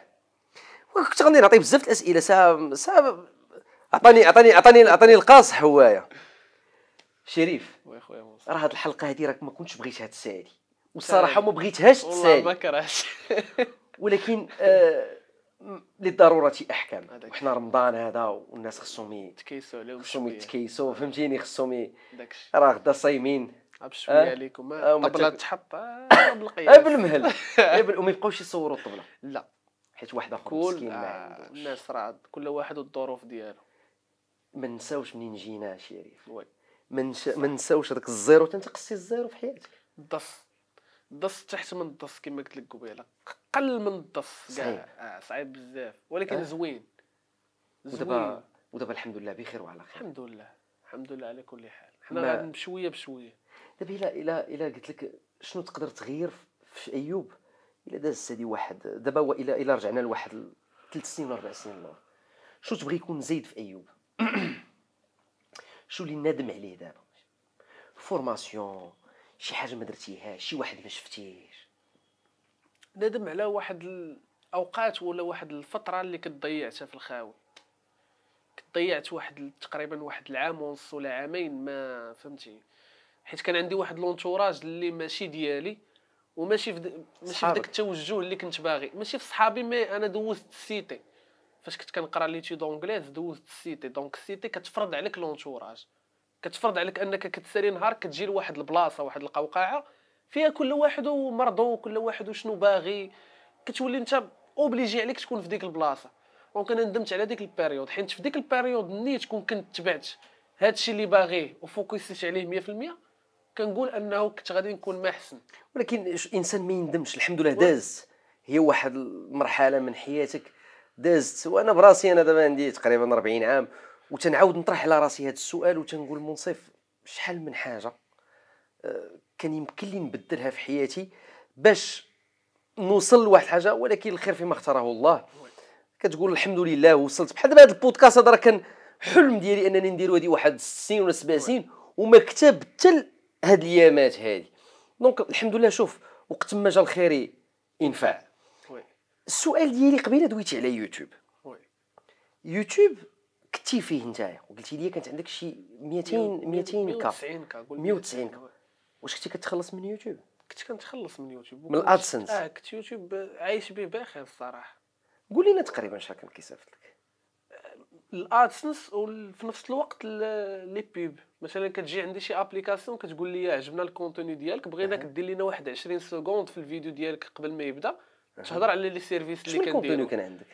كنت غادي نعطيه بزاف الاسئله سا سا عطاني عطاني عطاني عطاني القاصح هوايا شريف وي خويا موسى راه هاد الحلقه هادي راك ما كنتش بغيتها تسالي والصراحه ما بغيتهاش تسالي والله ما كرهتش ولكن آه، للضروره احكام وحنا رمضان هذا والناس خصهم يتكيسوا عليهم خصهم يتكيسوا فهمتيني خصهم راه غدا صايمين بشويه أه؟ عليكم الطبله تحط آه، بالقياس بالمهل وما يبقاوش يصوروا الطبله لا حيت واحد اخر مسكين ما آه، الناس راه كل واحد والظروف ديالو ما نساوش منين جينا شريف وي ما منش... نساوش هذاك الزيرو تنتقصي الزيرو في حياتك بالضبط الدس تحت من الدس كما قلت لك قبيله قل من الدس كاع آه صعيب بزاف ولكن آه. زوين زوين ودابا ودابا الحمد لله بخير وعلى خير الحمد لله الحمد لله على كل حال حنا ما... بشويه بشويه دابا الى الى الى قلت لك شنو تقدر تغير في ايوب الا داز سيدي واحد دابا الى الى رجعنا لواحد ثلاث سنين ولا اربع سنين لور شنو تبغي يكون زايد في ايوب شو اللي نادم عليه دابا فورماسيون شي حاجه ما درتيهاش شي واحد ما شفتيش ندم على واحد الاوقات ولا واحد الفتره اللي كتضيعتها في الخاوي ضيعت واحد تقريبا واحد العام ونص ولا عامين ما فهمتي حيت كان عندي واحد لونتوراج اللي ماشي ديالي وماشي في ماشي في داك التوجه اللي كنت باغي ماشي في صحابي مي انا دوزت السيتي فاش كنت كنقرا ليتيود دونغليز دوزت السيتي دونك السيتي كتفرض عليك لونتوراج كتفرض عليك انك كتسالي نهار كتجي لواحد البلاصه واحد القوقعه فيها كل واحد ومرضو كل واحد وشنو باغي كتولي انت اوبليجي عليك تكون في ديك البلاصه دونك انا ندمت على ديك البيريود حيت في ديك البيريود ملي تكون كنت تبعت هادشي اللي باغيه وفوكسيت عليه 100% كنقول انه كنت غادي نكون ما احسن ولكن الانسان ما يندمش الحمد لله داز هي واحد المرحله من حياتك دازت وانا براسي انا دابا عندي تقريبا 40 عام وتنعاود نطرح على راسي هذا السؤال وتنقول منصف شحال من حاجه آه، كان يمكن لي نبدلها في حياتي باش نوصل لواحد الحاجه ولكن الخير فيما اختاره الله كتقول الحمد لله وصلت بحال دابا هذا البودكاست هذا راه كان حلم ديالي انني ندير هذه واحد ست سنين ولا سبع سنين وما كتب حتى هاد اليامات هذه دونك الحمد لله شوف وقت ما جا الخير ينفع السؤال ديالي قبيله دويتي على يوتيوب يوتيوب حكتي فيه نتايا وقلتي لي كانت عندك شي 200 200 كا 190 كا 190 كا واش كنتي كتخلص من يوتيوب كنت كنتخلص من يوتيوب من الادسنس اه كنت يوتيوب عايش به بخير الصراحه قول لنا تقريبا شحال كان كيصيفط لك الادسنس وفي نفس الوقت لي بيب مثلا كتجي عندي شي ابليكاسيون كتقول لي عجبنا آه، الكونتوني ديالك بغيناك دير لنا واحد 20 سكوند في الفيديو ديالك قبل ما يبدا تهضر على لي سيرفيس اللي كندير شنو الكونتوني كان عندك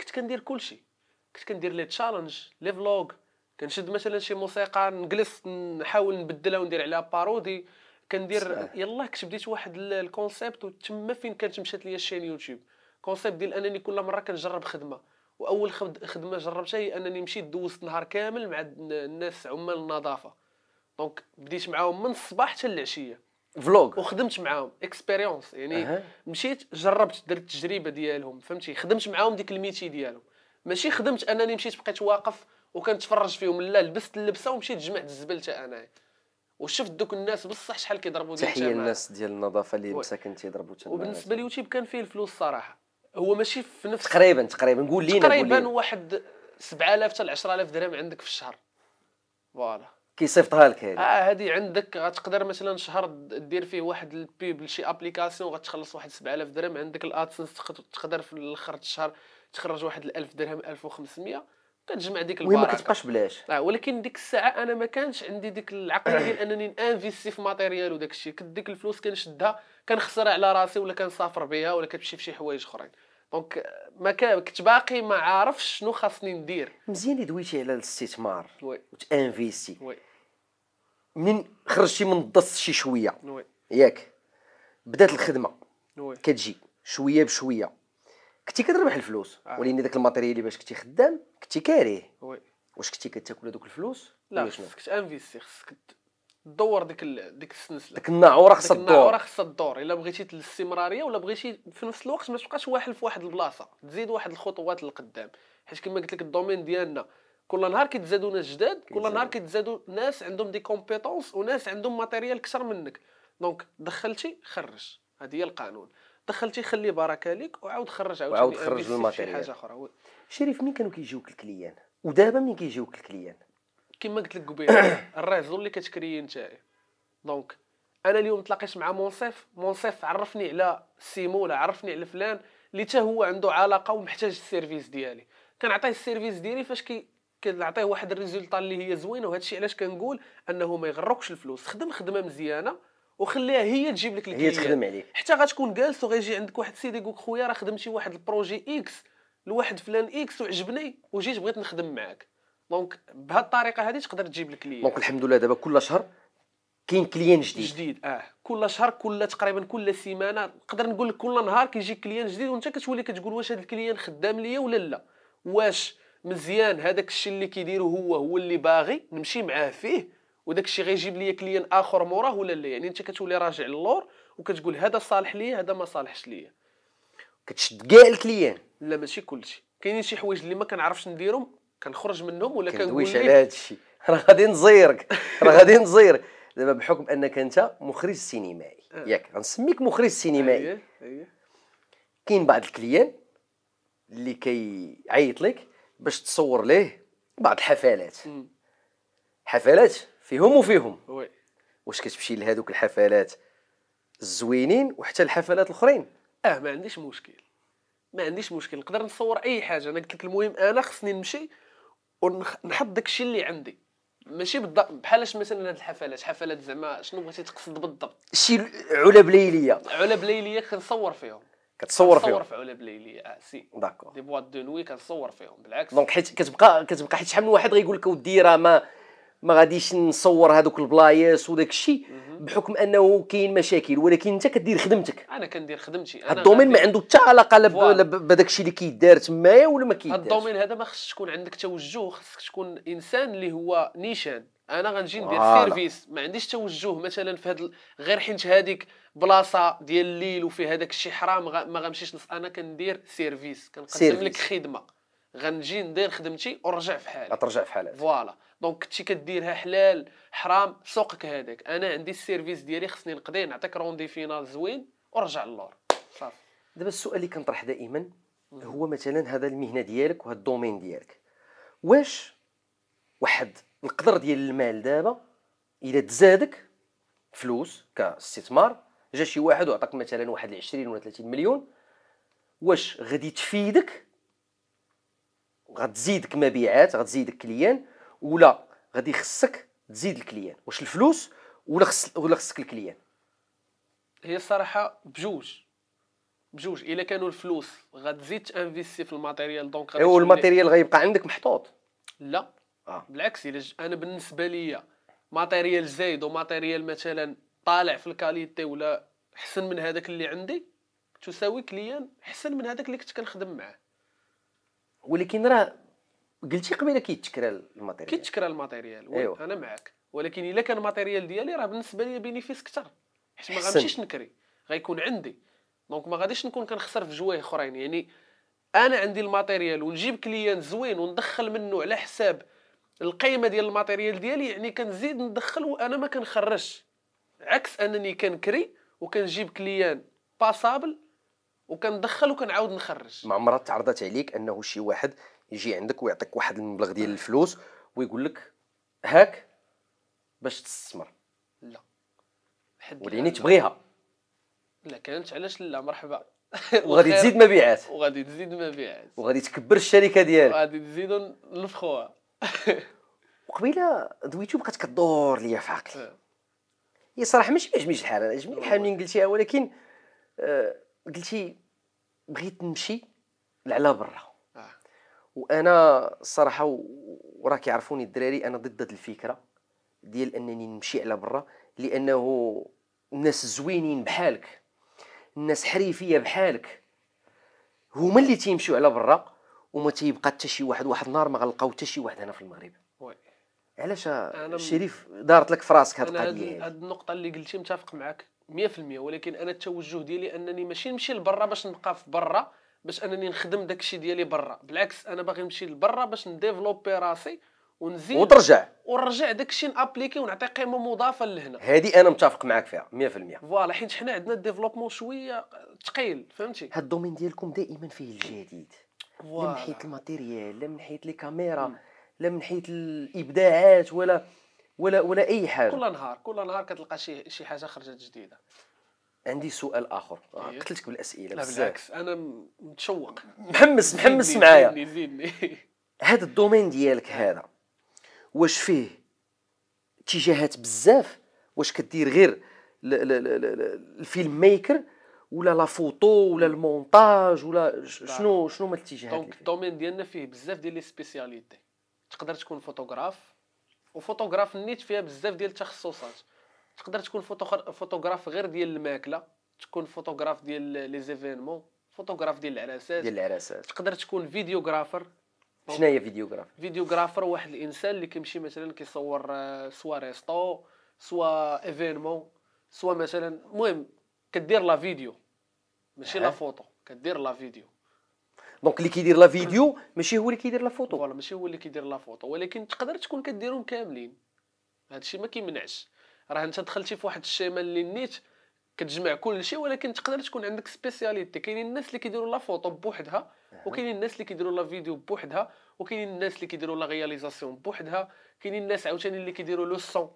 كنت كندير كلشي كنت كندير لي تشالنج لي فلوغ كنشد مثلا شي موسيقى نجلس نحاول نبدلها وندير عليها بارودي كندير يلاه كنت بديت واحد الكونسيبت وتما فين كانت مشات ليا الشين يوتيوب كونسيبت ديال انني كل مره كنجرب خدمه واول خدمه جربتها هي انني مشيت دوزت نهار كامل مع الناس عمال النظافه دونك بديت معاهم من الصباح حتى العشيه فلوغ وخدمت معاهم اكسبيريونس يعني أه. مشيت جربت درت التجربه ديالهم فهمتي خدمت معاهم ديك الميتي ديالهم ماشي خدمت انني مشيت بقيت واقف وكنتفرج فيهم لا لبست اللبسه ومشيت جمعت الزبل حتى انايا وشفت دوك الناس بصح شحال كيضربوا ديال تحيه الناس ديال النظافه اللي مساكن تيضربوا وبالنسبه ليوتيوب كان فيه الفلوس صراحه هو ماشي في نفس تقريبا تقريبا قول لينا تقريبا واحد 7000 حتى 10000 درهم عندك في الشهر فوالا كيصيفطها لك هذه اه هذه عندك غتقدر مثلا شهر دير فيه واحد البيب لشي ابليكاسيون غتخلص واحد 7000 درهم عندك الادسنس تقدر في الاخر الشهر تخرج واحد 1000 درهم 1500 كتجمع ديك البركه وما كتبقاش بلاش اه ولكن ديك الساعه انا ما كانش عندي ديك العقل ديال انني انفيستي في ماتيريال وداك الشيء كنت ديك الفلوس كنشدها كنخسرها على راسي ولا كنسافر بها ولا كتمشي في شي حوايج اخرين دونك آه، ما كنت باقي ما عارفش شنو خاصني ندير مزيان دويتي على الاستثمار وي وتانفيستي وي خرجتي من الضص شي شويه وي ياك بدات الخدمه وي كتجي شويه بشويه كنتي كتربح الفلوس آه. ولكن داك الماتيريال باش كنتي خدام كنتي كاريه وي واش كنتي كتاكل هذوك الفلوس لا خصك انفيستي خصك دور ديك ال... ديك السنسله ديك الناعوره خصها الدور الناعوره خصها الدور الا بغيتي الاستمراريه ولا بغيتي في نفس الوقت ما تبقاش واحد في واحد البلاصه تزيد واحد الخطوات للقدام حيت كما قلت لك الدومين ديالنا كل نهار كيتزادوا ناس جداد كل نهار كيتزادوا ناس عندهم دي كومبيتونس وناس عندهم ماتيريال اكثر منك دونك دخلتي خرج هذه هي القانون دخلتي خلي بركه لك وعاود خرج عاود وعاود خرج الماتيريال حاجه اخرى شريف مين كانوا كيجيوك الكليان ودابا مين كيجيوك الكليان كما قلت لك قبيله الريزو اللي كتكري انت دونك انا اليوم تلاقيت مع منصف منصف عرفني على سيمو ولا عرفني على فلان اللي حتى هو عنده علاقه ومحتاج السيرفيس ديالي كنعطيه السيرفيس ديالي فاش كي كنعطيه واحد الريزولطا اللي هي زوينه وهذا الشيء علاش كنقول انه ما يغرقش الفلوس خدم خدمه مزيانه وخليها هي تجيب لك الكليان هي تخدم عليك حتى غتكون جالس وغيجي عندك واحد السيد يقول لك خويا راه خدمتي واحد البروجي اكس لواحد فلان اكس وعجبني وجيت بغيت نخدم معاك دونك بهذه الطريقه هذه تقدر تجيب الكليان دونك الحمد لله دابا كل شهر كاين كليان جديد جديد اه كل شهر كل تقريبا كل سيمانه نقدر نقول لك كل نهار كيجي كليان جديد وانت كتولي كتقول واش هذا الكليان خدام ليا ولا لا واش مزيان هذاك الشيء اللي كيديرو هو هو اللي باغي نمشي معاه فيه وداك الشيء غيجيب لي كليان اخر موراه ولا لا يعني انت كتولي راجع للور وكتقول هذا صالح ليا هذا ما صالحش ليا كتشد كاع الكليان لا ماشي كلشي كاينين شي حوايج اللي ما كنعرفش نديرهم كنخرج منهم ولا كنقول كندويش على هذا الشيء راه غادي نزيرك راه غادي نزيرك دابا بحكم انك انت مخرج سينمائي آه. ياك غنسميك مخرج سينمائي أيوه، أيوه. كاين بعض الكليان اللي كيعيط لك باش تصور ليه بعض الحفلات حفلات فيهم وفيهم وي واش كتمشي لهذوك الحفلات الزوينين وحتى الحفلات الاخرين اه ما عنديش مشكل ما عنديش مشكل نقدر نصور اي حاجه انا قلت المهم انا خصني نمشي ونحط داكشي اللي عندي ماشي بالضبط بحالاش مثلا هاد الحفلات حفلات زعما شنو بغيتي تقصد بالضبط شي علب ليليه علب ليليه كنصور فيهم كتصور فيهم كنصور في علب ليليه اه سي داكور دي بواط دو نوي كنصور فيهم بالعكس دونك حيت كتبقى كتبقى حيت شحال من واحد غيقول لك ودي راه ما ما غاديش نصور هذوك البلايص وداك الشيء بحكم انه كاين مشاكل ولكن انت كدير خدمتك انا كندير خدمتي انا الدومين ما عنده حتى علاقه لا بداك الشيء اللي كيدار تمايا ولا ما كيدارش الدومين هذا ما خصش تكون عندك توجه خصك تكون انسان اللي هو نيشان انا غنجي ندير سيرفيس ما عنديش توجه مثلا في هذا غير حيت هذيك بلاصه ديال الليل وفي هذاك الشيء حرام غ... ما غنمشيش نص انا كندير سيرفيس كنقدم لك خدمه غنجي ندير خدمتي ونرجع في حالي غترجع في حالك فوالا دونك كنتي كديرها حلال حرام سوقك هذاك انا عندي السيرفيس ديالي خصني نقضي نعطيك روندي فينال زوين ورجع للور صافي دابا السؤال اللي كنطرح دائما هو مثلا هذا المهنه ديالك وهذا الدومين ديالك واش واحد القدر ديال المال دابا الا تزادك فلوس كاستثمار جا شي واحد وعطاك مثلا واحد 20 ولا 30 مليون واش غادي تفيدك غتزيدك مبيعات غتزيدك كليان ولا غادي خصك تزيد الكليان واش الفلوس ولا خص ولا خصك الكليان هي الصراحه بجوج بجوج الا كانوا الفلوس غتزيد تانفيستي في الماتيريال دونك ايوا الماتيريال غيبقى عندك محطوط لا آه. بالعكس الا انا بالنسبه ليا ماتيريال زايد وماتيريال مثلا طالع في الكاليتي ولا احسن من هذاك اللي عندي تساوي كليان احسن من هذاك اللي كنت كنخدم معاه ولكن راه قلتي قبيله كيتكرا الماتيريال كيتكرا الماتيريال أيوة. انا معاك ولكن الا كان الماتيريال ديالي راه بالنسبه لي بينيفيس كثر حيت ما غنمشيش نكري غيكون عندي دونك ما غاديش نكون كنخسر في جوايه اخرين يعني انا عندي الماتيريال ونجيب كليان زوين وندخل منه على حساب القيمه ديال الماتيريال ديالي يعني كنزيد ندخل وانا ما كنخرجش عكس انني كنكري وكنجيب كليان باسابل وكندخل وكنعاود نخرج ما عمرها تعرضت عليك انه شي واحد يجي عندك ويعطيك واحد المبلغ ديال آه. الفلوس ويقول لك هاك باش تستثمر لا وليني يعني تبغيها لا كانت علاش لا مرحبا وغادي تزيد مبيعات وغادي تزيد مبيعات وغادي تكبر الشركه ديالك وغادي تزيدوا نفخوها وقبيله دويتو بقات كدور ليا في عقلي آه. هي صراحه ماشي عجبنيش الحال انا عجبني الحال ملي قلتيها ولكن آه قلتي بغيت نمشي لعلى برا وانا الصراحه وراه كيعرفوني الدراري انا ضد هذه الفكره ديال انني نمشي على برا لانه الناس زوينين بحالك الناس حريفيه بحالك هما اللي تيمشيو على برا وما تيبقى حتى شي واحد واحد النهار ما غنلقاو حتى شي واحد هنا في المغرب علاش الشريف دارت لك في راسك هاد القضيه هذه النقطه اللي قلتي متفق معك 100% ولكن انا التوجه ديالي انني ماشي نمشي لبرا باش نبقى في برا باش انني نخدم داكشي ديالي برا بالعكس انا باغي نمشي لبرا باش نديفلوبي راسي ونزيد وترجع ونرجع داكشي نابليكي ونعطي قيمه مضافه لهنا هذه انا متفق معك فيها 100% فوالا حيت حنا عندنا الديفلوبمون شويه ثقيل فهمتي هاد الدومين ديالكم دائما فيه الجديد لا من حيث الماتيريال لا من حيث لي كاميرا لا من حيث الابداعات ولا ولا ولا اي حاجه كل نهار كل نهار كتلقى شي شي حاجه خرجت جديده عندي سؤال اخر آه، إيه. قتلتك بالاسئله لا بالعكس انا متشوق محمس محمس معايا هذا الدومين ديالك هذا واش فيه اتجاهات بزاف واش كدير غير الفيلم ميكر ولا لا فوتو ولا المونتاج ولا شنو شنو هما الاتجاهات دونك الدومين ديالنا فيه بزاف ديال لي سبيسياليتي تقدر تكون فوتوغراف وفوتوغراف نيت فيها بزاف ديال التخصصات تقدر تكون فوتوغراف غير ديال الماكله تكون فوتوغراف ديال لي زيفينمون فوتوغراف ديال العراسات ديال العراسات تقدر تكون فيديوغرافر شنو هي فيديوغرافر فيديوغرافر واحد الانسان اللي كيمشي مثلا كيصور آه، سوا ريستو سوا ايفينمون سوا مثلا المهم كدير لا فيديو ماشي لا فوتو كدير لا فيديو دونك اللي كيدير لا فيديو ماشي هو اللي كيدير لا فوتو فوالا ماشي هو اللي كيدير لا فوتو ولكن تقدر تكون كديرهم كاملين هادشي ما كيمنعش راه انت دخلتي في واحد الشيما اللي نيت كتجمع كل شيء ولكن تقدر تكون عندك سبيسياليتي كاينين الناس اللي كيديروا لا فوطو بوحدها يعني؟ وكاينين الناس اللي كيديروا لا فيديو بوحدها وكاينين الناس اللي كيديروا لا رياليزاسيون بوحدها كاينين الناس عاوتاني اللي كيديروا لو سون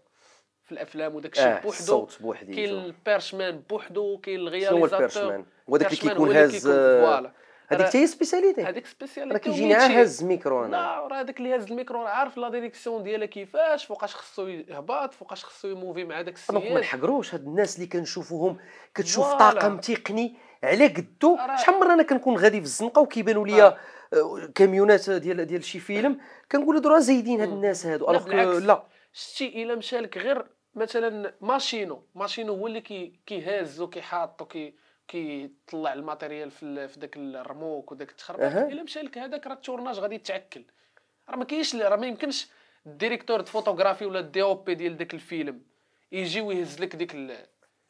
في الافلام وداك الشيء آه بوحدو كاين البيرشمان بوحدو كاين الغياليزاتور شنو هو البيرشمان هو داك اللي كيكون هاز فوالا هذيك حتى هي سبيسياليتي هذيك سبيسياليتي راه كيجي هز الميكرو انا راه هذاك اللي هز الميكرو راه عارف لا ديريكسيون ديالها كيفاش فوقاش خصو يهبط فوقاش خصو يموفي مع داك السيد ما نحقروش هاد الناس اللي كنشوفوهم كتشوف طاقم تقني على قدو شحال مره انا كنكون غادي في الزنقه وكيبانوا لي آه، كاميونات ديال ديال شي فيلم كنقول راه زايدين هاد الناس هادو لا شتي الا مشالك غير مثلا ماشينو ماشينو هو اللي كيهز وكيحط وكي كيطلع الماتيريال في في داك الرموك وداك التخربيق أه. الا مشى لك هذاك راه التورناج غادي يتعكل راه ما كاينش راه ما يمكنش الديريكتور د فوتوغرافي ولا الدي او بي ديال داك الفيلم يجي ويهز لك ديك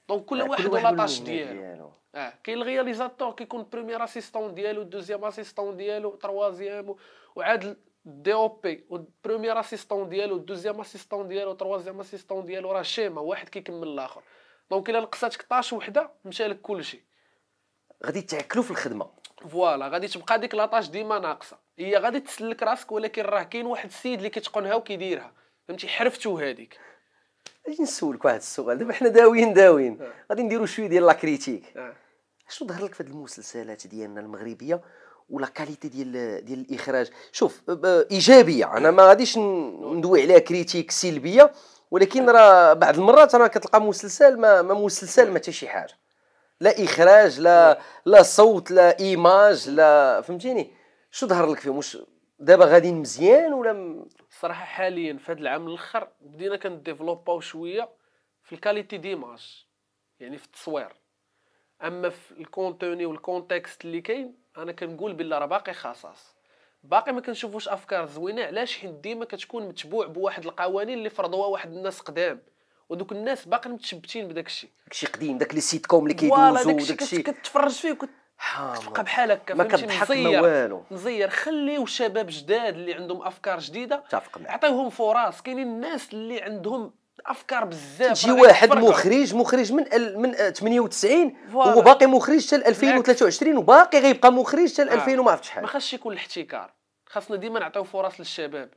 دونك كل آه، واحد ولا طاش ديالو اه كاين الرياليزاتور كيكون بريمير اسيستون ديالو دوزيام اسيستون ديالو تروازيام وعاد دي او بي والبريمير اسيستون ديالو دوزيام اسيستون ديالو تروازيام اسيستون ديالو راه شيما واحد كيكمل الاخر دونك الا لقصاتك طاش وحده مشى لك كلشي غادي تعكلوا في الخدمه فوالا غادي تبقى ديك لاطاج ديما ناقصه هي غادي تسلك راسك ولكن راه كاين واحد السيد اللي كيتقنها وكيديرها فهمتي حرفتو هذيك اجي نسولك واحد السؤال دابا حنا داويين داويين اه. غادي نديرو شويه ديال لا كريتيك اه. شنو ظهر لك في هاد المسلسلات ديالنا المغربيه ولا كاليتي ديال ديال الاخراج شوف ايجابيه انا ما غاديش ندوي عليها كريتيك سلبيه ولكن راه بعض المرات راه كتلقى مسلسل ما مسلسل ما حتى شي حاجه لا اخراج لا لا صوت لا ايماج لا فهمتيني شو ظهر لك فيهم واش دابا غاديين مزيان ولا الصراحه حاليا في هذا العام الاخر بدينا كنديفلوباو شويه في الكاليتي ديماج يعني في التصوير اما في الكونتوني والكونتكست اللي كاين انا كنقول بلي راه باقي خصاص باقي ما كنشوفوش افكار زوينه علاش حيت ديما كتكون متبوع بواحد القوانين اللي فرضوها واحد الناس قدام ودوك الناس باقيين متشبتين بداك الشيء داكشي قديم داك لي سيت كوم اللي كيدوزو داكشي كتفرج فيه كنت تبقى بحال هكا ما كتضحك ما والو نزير خليو شباب جداد اللي عندهم افكار جديده اتفق معاك عطيوهم فرص كاينين الناس اللي عندهم افكار بزاف تجي واحد مخرج مخرج من ال... من 98 وباقي باقي مخرج حتى 2023 وباقي غيبقى مخرج حتى آه. 2000 وما عرفتش شحال ما خاصش يكون الاحتكار خاصنا ديما نعطيو فرص للشباب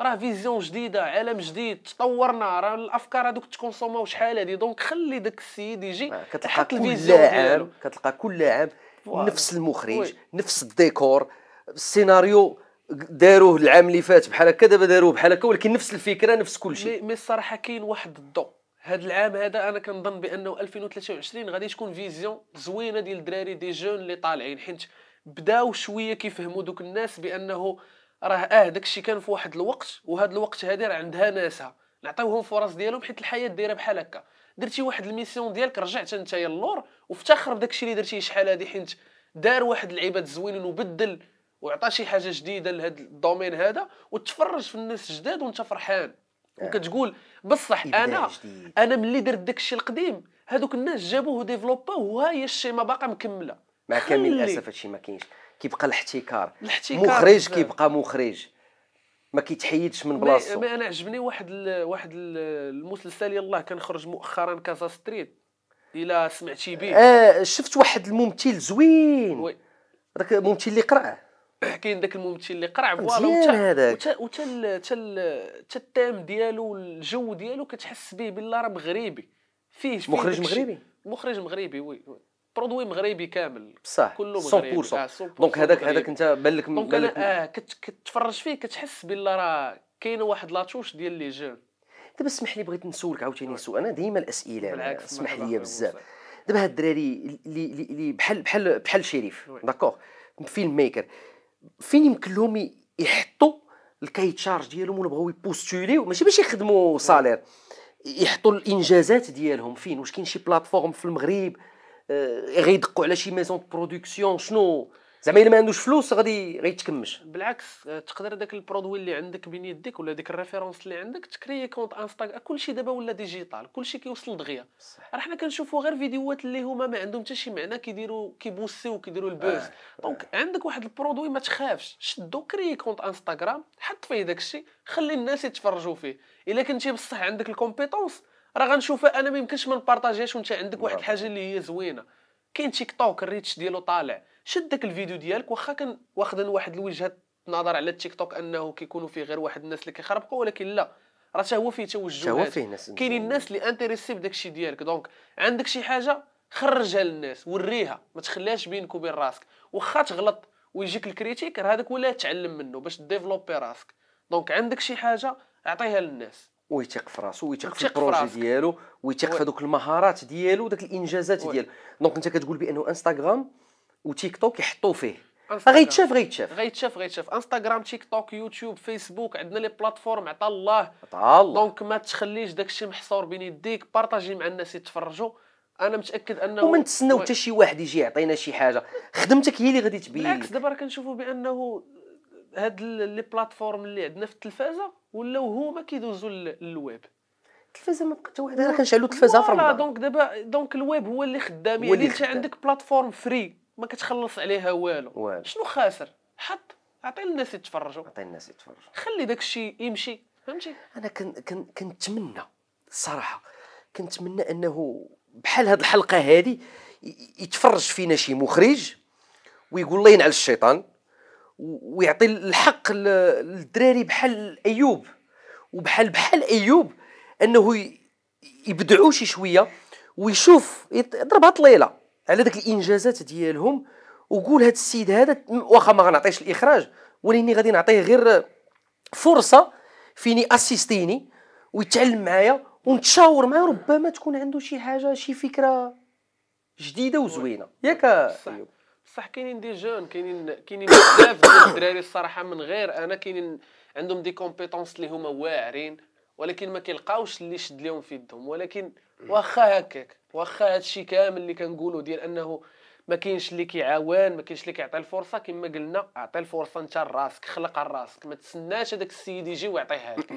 راه فيزيون جديده عالم جديد تطورنا راه الافكار هذوك تكونسوموا شحال هذه دونك خلي داك السيد يجي آه، كتلقى كل عام كتلقى كل عام نفس المخرج وي. نفس الديكور السيناريو داروه العام اللي فات بحال هكا دابا داروه بحال هكا ولكن نفس الفكره نفس كل شيء مي الصراحه كاين واحد الضوء هاد العام هذا انا كنظن بانه 2023 غادي تكون فيزيون زوينه ديال الدراري دي جون اللي طالعين حيت بداو شويه كيفهموا دوك الناس بانه راه اه داكشي كان في واحد الوقت وهاد الوقت هادي راه عندها ناسها نعطيوهم فرص ديالهم حيت الحياه دايره بحال هكا درتي واحد الميسيون ديالك رجعت انت اللور وافتخر بداكشي اللي درتيه شحال هادي حيت دار واحد العباد زوينين وبدل وعطى شي حاجه جديده لهذا الدومين هذا وتفرج في الناس الجداد وانت فرحان آه. وكتقول بصح انا جديد. انا ملي درت داكشي القديم هذوك الناس جابوه وديفلوبوه وهاي هي الشيما باقا مكمله ما كان للاسف هادشي ما كاينش كيبقى الاحتكار مخرج كيبقى مخرج ما كيتحيدش من بلاصتو انا عجبني واحد الـ واحد الـ المسلسل يلاه كان خرج مؤخرا كازا ستريت الا سمعتي به آه شفت واحد الممثل زوين وي داك الممثل اللي قرع كاين داك الممثل اللي قرع فوالا وتا وتا حتى التام ديالو الجو ديالو كتحس به بالله راه مغربي فيه مخرج مغربي مخرج مغربي وي, وي. برودوي مغربي كامل صح كله مغربي 100% آه، دونك هذاك هذاك إيه. انت بان لك دونك انا اه كتفرج فيه كتحس بلي راه كاين واحد لاتوش ديال لي جون دابا اسمح لي بغيت نسولك عاوتاني سؤال انا ديما الاسئله اسمح لي بزاف دابا هاد الدراري اللي اللي بحال بحال بحال شريف داكوغ فيلم ميكر فين يمكن لهم يحطوا تشارج ديالهم ولا بغاو يبوستوليو ماشي باش يخدموا صالير يحطوا الانجازات ديالهم فين واش كاين شي بلاتفورم في المغرب آه، غيدقوا على شي ميزون دو برودكسيون شنو زعما الا ما عندوش فلوس غادي غيتكمش بالعكس آه، تقدر داك البرودوي اللي عندك بين يديك ولا ديك الريفيرونس اللي عندك تكري كونت انستغرام كلشي دابا ولا ديجيتال كلشي كيوصل دغيا راه حنا كنشوفوا غير فيديوهات اللي هما ما عندهم حتى شي معنى كيديروا كيبوسيو كيديروا البوز آه. دونك عندك واحد البرودوي ما تخافش شدو كري كونت انستغرام حط فيه داك الشيء خلي الناس يتفرجوا فيه الا كنتي بصح عندك الكومبيتونس راه غنشوفها انا ما يمكنش ما نبارطاجيهاش وانت عندك واحد الحاجه اللي هي زوينه كاين تيك توك الريتش ديالو طالع شد داك الفيديو ديالك واخا كان واخدن واحد الوجهه نظر على التيك توك انه كيكونوا فيه غير واحد الناس اللي كيخربقوا ولكن لا راه حتى هو فيه توجهات كاينين الناس اللي انتريسي بداك الشيء ديالك دونك عندك شي حاجه خرجها للناس وريها ما تخليهاش بينك وبين راسك واخا تغلط ويجيك الكريتيك راه هذاك ولا تعلم منه باش ديفلوبي راسك دونك عندك شي حاجه اعطيها للناس ويثق في راسو ويثق في البروجي ديالو ويثق في هذوك المهارات ديالو وداك الانجازات ديالو دونك انت كتقول بانه انستغرام وتيك توك يحطوا فيه غيتشاف غيتشاف غيتشاف غيتشاف انستغرام تيك توك يوتيوب فيسبوك عندنا لي بلاتفورم عطا الله عطا الله دونك ما تخليش داك الشيء محصور بين يديك بارطاجي مع الناس يتفرجوا انا متاكد انه وما نتسناو حتى شي واحد يجي يعطينا شي حاجه خدمتك هي اللي غادي تبين بالعكس دابا راه كنشوفوا بانه هاد لي بلاتفورم اللي عندنا في التلفازه ولاو هما كيدوزوا للويب التلفازه ما بقات واحد انا كنشعلو التلفازه في رمضان دونك دابا دونك الويب هو اللي خدام يعني انت عندك بلاتفورم فري ما كتخلص عليها والو, والو. شنو خاسر حط عطي الناس يتفرجوا عطي الناس يتفرجوا خلي داك الشيء يمشي فهمتي انا كنتمنى الصراحه كنتمنى انه بحال هاد الحلقه هادي يتفرج فينا شي مخرج ويقول الله ينعل الشيطان ويعطي الحق للدراري بحال ايوب وبحال بحال ايوب انه يبدعوا شي شويه ويشوف يضربها طليله على داك الانجازات ديالهم وقول هذا السيد هذا واخا ما غنعطيش الاخراج ولكن غادي نعطيه غير فرصه فيني اسيستيني ويتعلم معايا ونتشاور معاه ربما تكون عنده شي حاجه شي فكره جديده وزوينه ياك ايوب بصح كاينين دي جون كاينين كاينين بزاف ديال الدراري الصراحه من غير انا كاينين عندهم دي كومبيتونس اللي هما واعرين ولكن ما كيلقاوش اللي يشد لهم في يدهم ولكن واخا هكاك واخا هادشي كامل اللي كنقولوا ديال انه ما كاينش اللي كيعاون ما كاينش اللي كيعطي الفرصه كما قلنا اعطي الفرصه انت لراسك خلق راسك ما تسناش هذاك السيد يجي ويعطيها لك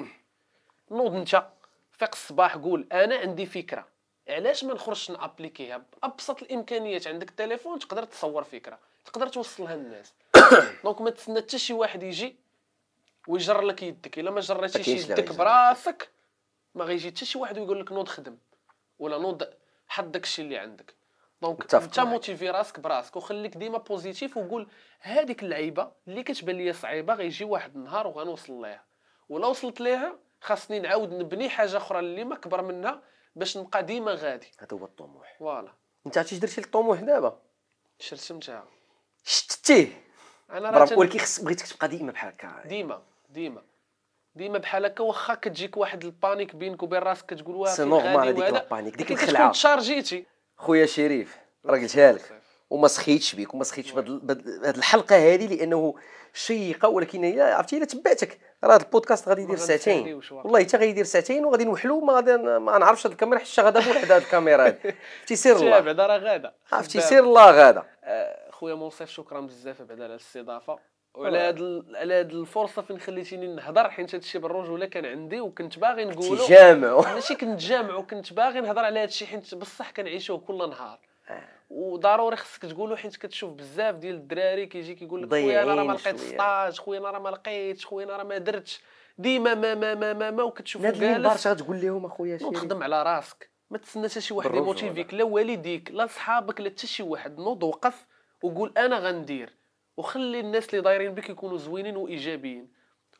نوض انت فيق الصباح قول انا عندي فكره علاش ما نخرجش نابليكيها بابسط الامكانيات عندك التليفون تقدر تصور فكره تقدر توصلها للناس دونك ما تستنى حتى شي واحد يجي ويجر لك يدك الا ما جريتيش يدك براسك ما غيجي حتى شي واحد ويقول لك نوض خدم ولا نوض حد داكشي اللي عندك دونك انت موتيفي راسك براسك وخليك ديما بوزيتيف وقول هذيك اللعيبه اللي كتبان لي صعيبه غيجي واحد النهار وغنوصل ليها ولا وصلت ليها خاصني نعاود نبني حاجه اخرى اللي ما كبر منها باش نبقى ديما غادي هذا هو الطموح فوالا انت عرفتي اش درتي للطموح دابا شرسمتها شتتيه انا راه ولكن خص بغيتك تبقى ديما بحال هكا ديما ديما ديما بحال هكا واخا كتجيك واحد البانيك بينك وبين راسك كتقول واه سي نورمال هذيك البانيك ديك الخلعه تشارجيتي خويا شريف راه قلتها لك وما سخيتش بيك وما سخيتش بهذه الحلقه هذه لانه شيقه ولكن هي عرفتي الا تبعتك راه البودكاست غادي يدير ساعتين والله حتى غادي يدير ساعتين وغادي نوحلو ما غادي ما نعرفش هاد الكاميرا حتى غادا بوحدها هاد الكاميرا هادي في سير الله بعدا راه غادا عرفتي سير الله غادا آه، خويا منصف شكرا بزاف بعدا على الاستضافه آه. وعلى هاد على هاد الفرصه فين خليتيني نهضر حيت هادشي بالرجوله كان عندي وكنت باغي نقولو تجامع ماشي كنت جامع وكنت باغي نهضر على هادشي حيت بصح كنعيشوه كل نهار آه. وضروري خصك تقولوا حيت كتشوف بزاف ديال الدراري كيجي كيقول لك خويا انا راه ما لقيت سطاج خويا انا راه ما لقيتش خويا انا راه ما درتش ديما ما ما ما ما, ما هاد جالس غتقول لهم اخويا شي خدم على راسك ما تسناش شي واحد يموتيفيك لا والديك لا صحابك لا حتى شي واحد نوض وقف وقول انا غندير وخلي الناس اللي دايرين بك يكونوا زوينين وايجابيين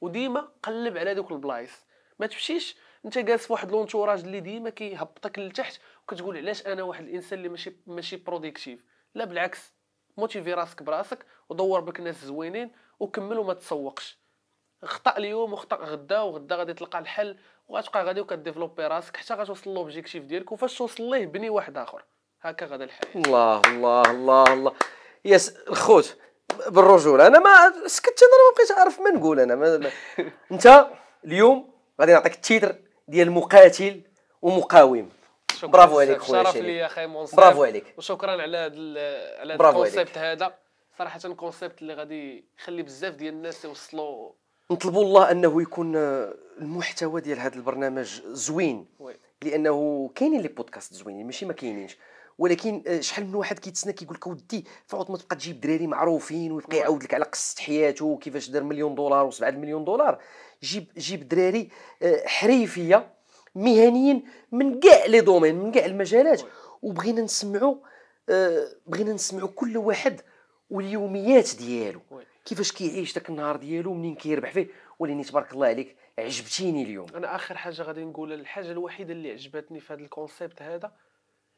وديما قلب على دوك البلايص ما تمشيش انت جالس في واحد لونتوراج اللي ديما كيهبطك لتحت كتقول علاش انا واحد الانسان اللي ماشي ماشي بروديكتيف لا بالعكس موتيفي راسك براسك ودور بك ناس زوينين وكمل وما تسوقش خطا اليوم وخطا غدا وغدا غادي تلقى الحل وغتبقى غادي وكديفلوبي راسك حتى غتوصل لوبجيكتيف ديالك وفاش توصل ليه بني واحد اخر هكا غادي الحياه الله الله الله الله يس الخوت بالرجوله انا ما سكت انا ما بقيتش عارف ما نقول انا ما. انت اليوم غادي نعطيك التيتر ديال مقاتل ومقاوم برافو عليك خويا شرف لي اخي منصف برافو عليك وشكرا على هذا على هذا الكونسيبت هذا صراحه الكونسيبت اللي غادي يخلي بزاف ديال الناس يوصلوا نطلبوا الله انه يكون المحتوى ديال هذا البرنامج زوين وي. لانه كاينين لي بودكاست زوينين ماشي ما كاينينش ولكن آه، شحال من واحد كيتسنى كيقول لك ودي فوت ما تبقى تجيب دراري معروفين ويبقى يعاود لك على قصه حياته وكيفاش دار مليون دولار و7 مليون دولار جيب جيب دراري آه، حريفيه مهنيين من كاع لي دومين من كاع المجالات وبغينا نسمعوا آه بغينا نسمعوا كل واحد واليوميات ديالو كيفاش كيعيش داك النهار ديالو منين كيربح فيه وليني تبارك الله عليك عجبتيني اليوم انا اخر حاجه غادي نقولها الحاجه الوحيده اللي عجبتني في هذا الكونسيبت هذا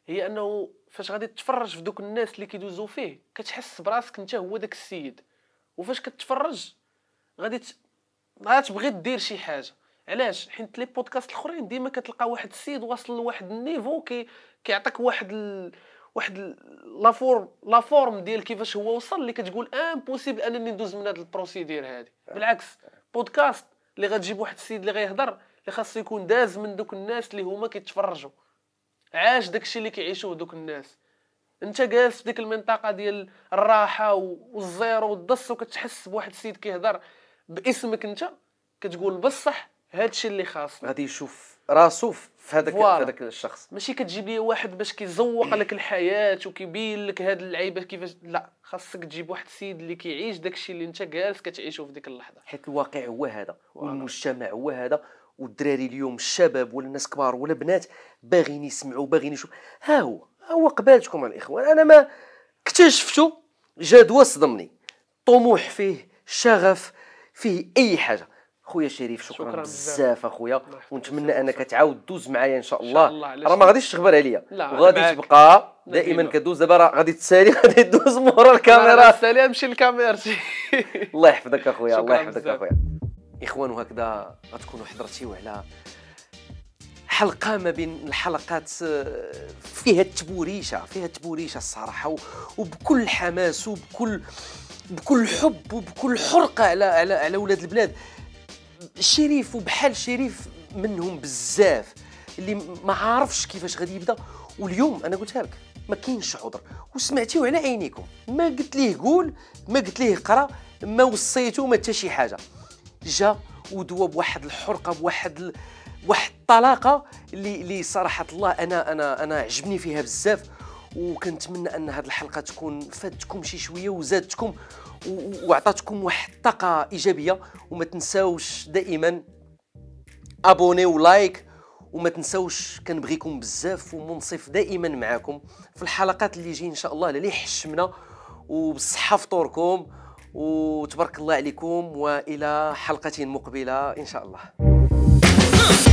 هي انه فاش غادي تتفرج في دوك الناس اللي كيدوزو فيه كتحس براسك انت هو داك السيد وفاش كتتفرج غادي ت... غادي تبغي دير شي حاجه علاش حيت لي بودكاست الاخرين ديما كتلقى واحد السيد واصل لواحد النيفو كي كيعطيك واحد ال... واحد لا فورم لا فورم ديال كيفاش هو وصل اللي كتقول امبوسيبل انني ندوز من هاد البروسيدير هذه بالعكس بودكاست اللي غتجيب واحد السيد اللي غيهضر اللي خاصو يكون داز من دوك الناس اللي هما كيتفرجوا عاش داكشي اللي كيعيشوه دوك الناس انت جالس في ديك المنطقه ديال الراحه والزيرو والدس وكتحس بواحد السيد كيهضر باسمك انت كتقول بصح هادشي اللي خاص غادي يشوف راسو في هذاك في هذاك الشخص ماشي كتجيب لي واحد باش كيزوق لك الحياه وكيبين لك هاد اللعيبه كيفاش لا خاصك تجيب واحد السيد اللي كيعيش داك الشيء اللي انت جالس كتعيشه في ديك اللحظه حيت الواقع هو هذا والمجتمع هو هذا والدراري اليوم الشباب ولا الناس كبار ولا بنات باغيين يسمعوا باغيين يشوفوا ها هو ها هو قبالتكم الاخوان انا ما اكتشفته جدوى صدمني طموح فيه شغف فيه اي حاجه خويا شريف شكرا, شكرا بزاف اخويا ونتمنى انك تعاود دوز معايا ان شاء الله, الله. راه ما غاديش تخبر عليا وغادي تبقى دائما كدوز دابا راه غادي تسالي غادي تدوز مورا الكاميرا تسالي نمشي لكاميرتي الله يحفظك اخويا الله يحفظك اخويا اخوان وهكذا غتكونوا حضرتيو على حلقه ما بين الحلقات آه، فيها التبوريشه فيها التبوريشه الصراحه وبكل حماس وبكل بكل حب وبكل حرقه على على على ولاد البلاد شريف وبحال شريف منهم بزاف اللي ما عارفش كيفاش غادي يبدا واليوم انا قلتها لك ما كاينش عذر وسمعتيه على عينيكم ما قلت ليه قول ما قلت ليه قرا ما وصيته ما حتى شي حاجه جا ودوا بواحد الحرقه بواحد ال... واحد الطلاقه اللي اللي صراحه الله انا انا انا عجبني فيها بزاف وكنتمنى ان هذه الحلقه تكون فادتكم شي شويه وزادتكم وعطاتكم واحد الطاقه ايجابيه وما تنساوش دائما ابوني ولايك وما تنساوش كنبغيكم بزاف ومنصف دائما معاكم في الحلقات اللي جايين ان شاء الله اللي حشمنا وبالصحه فطوركم وتبارك الله عليكم والى حلقه مقبله ان شاء الله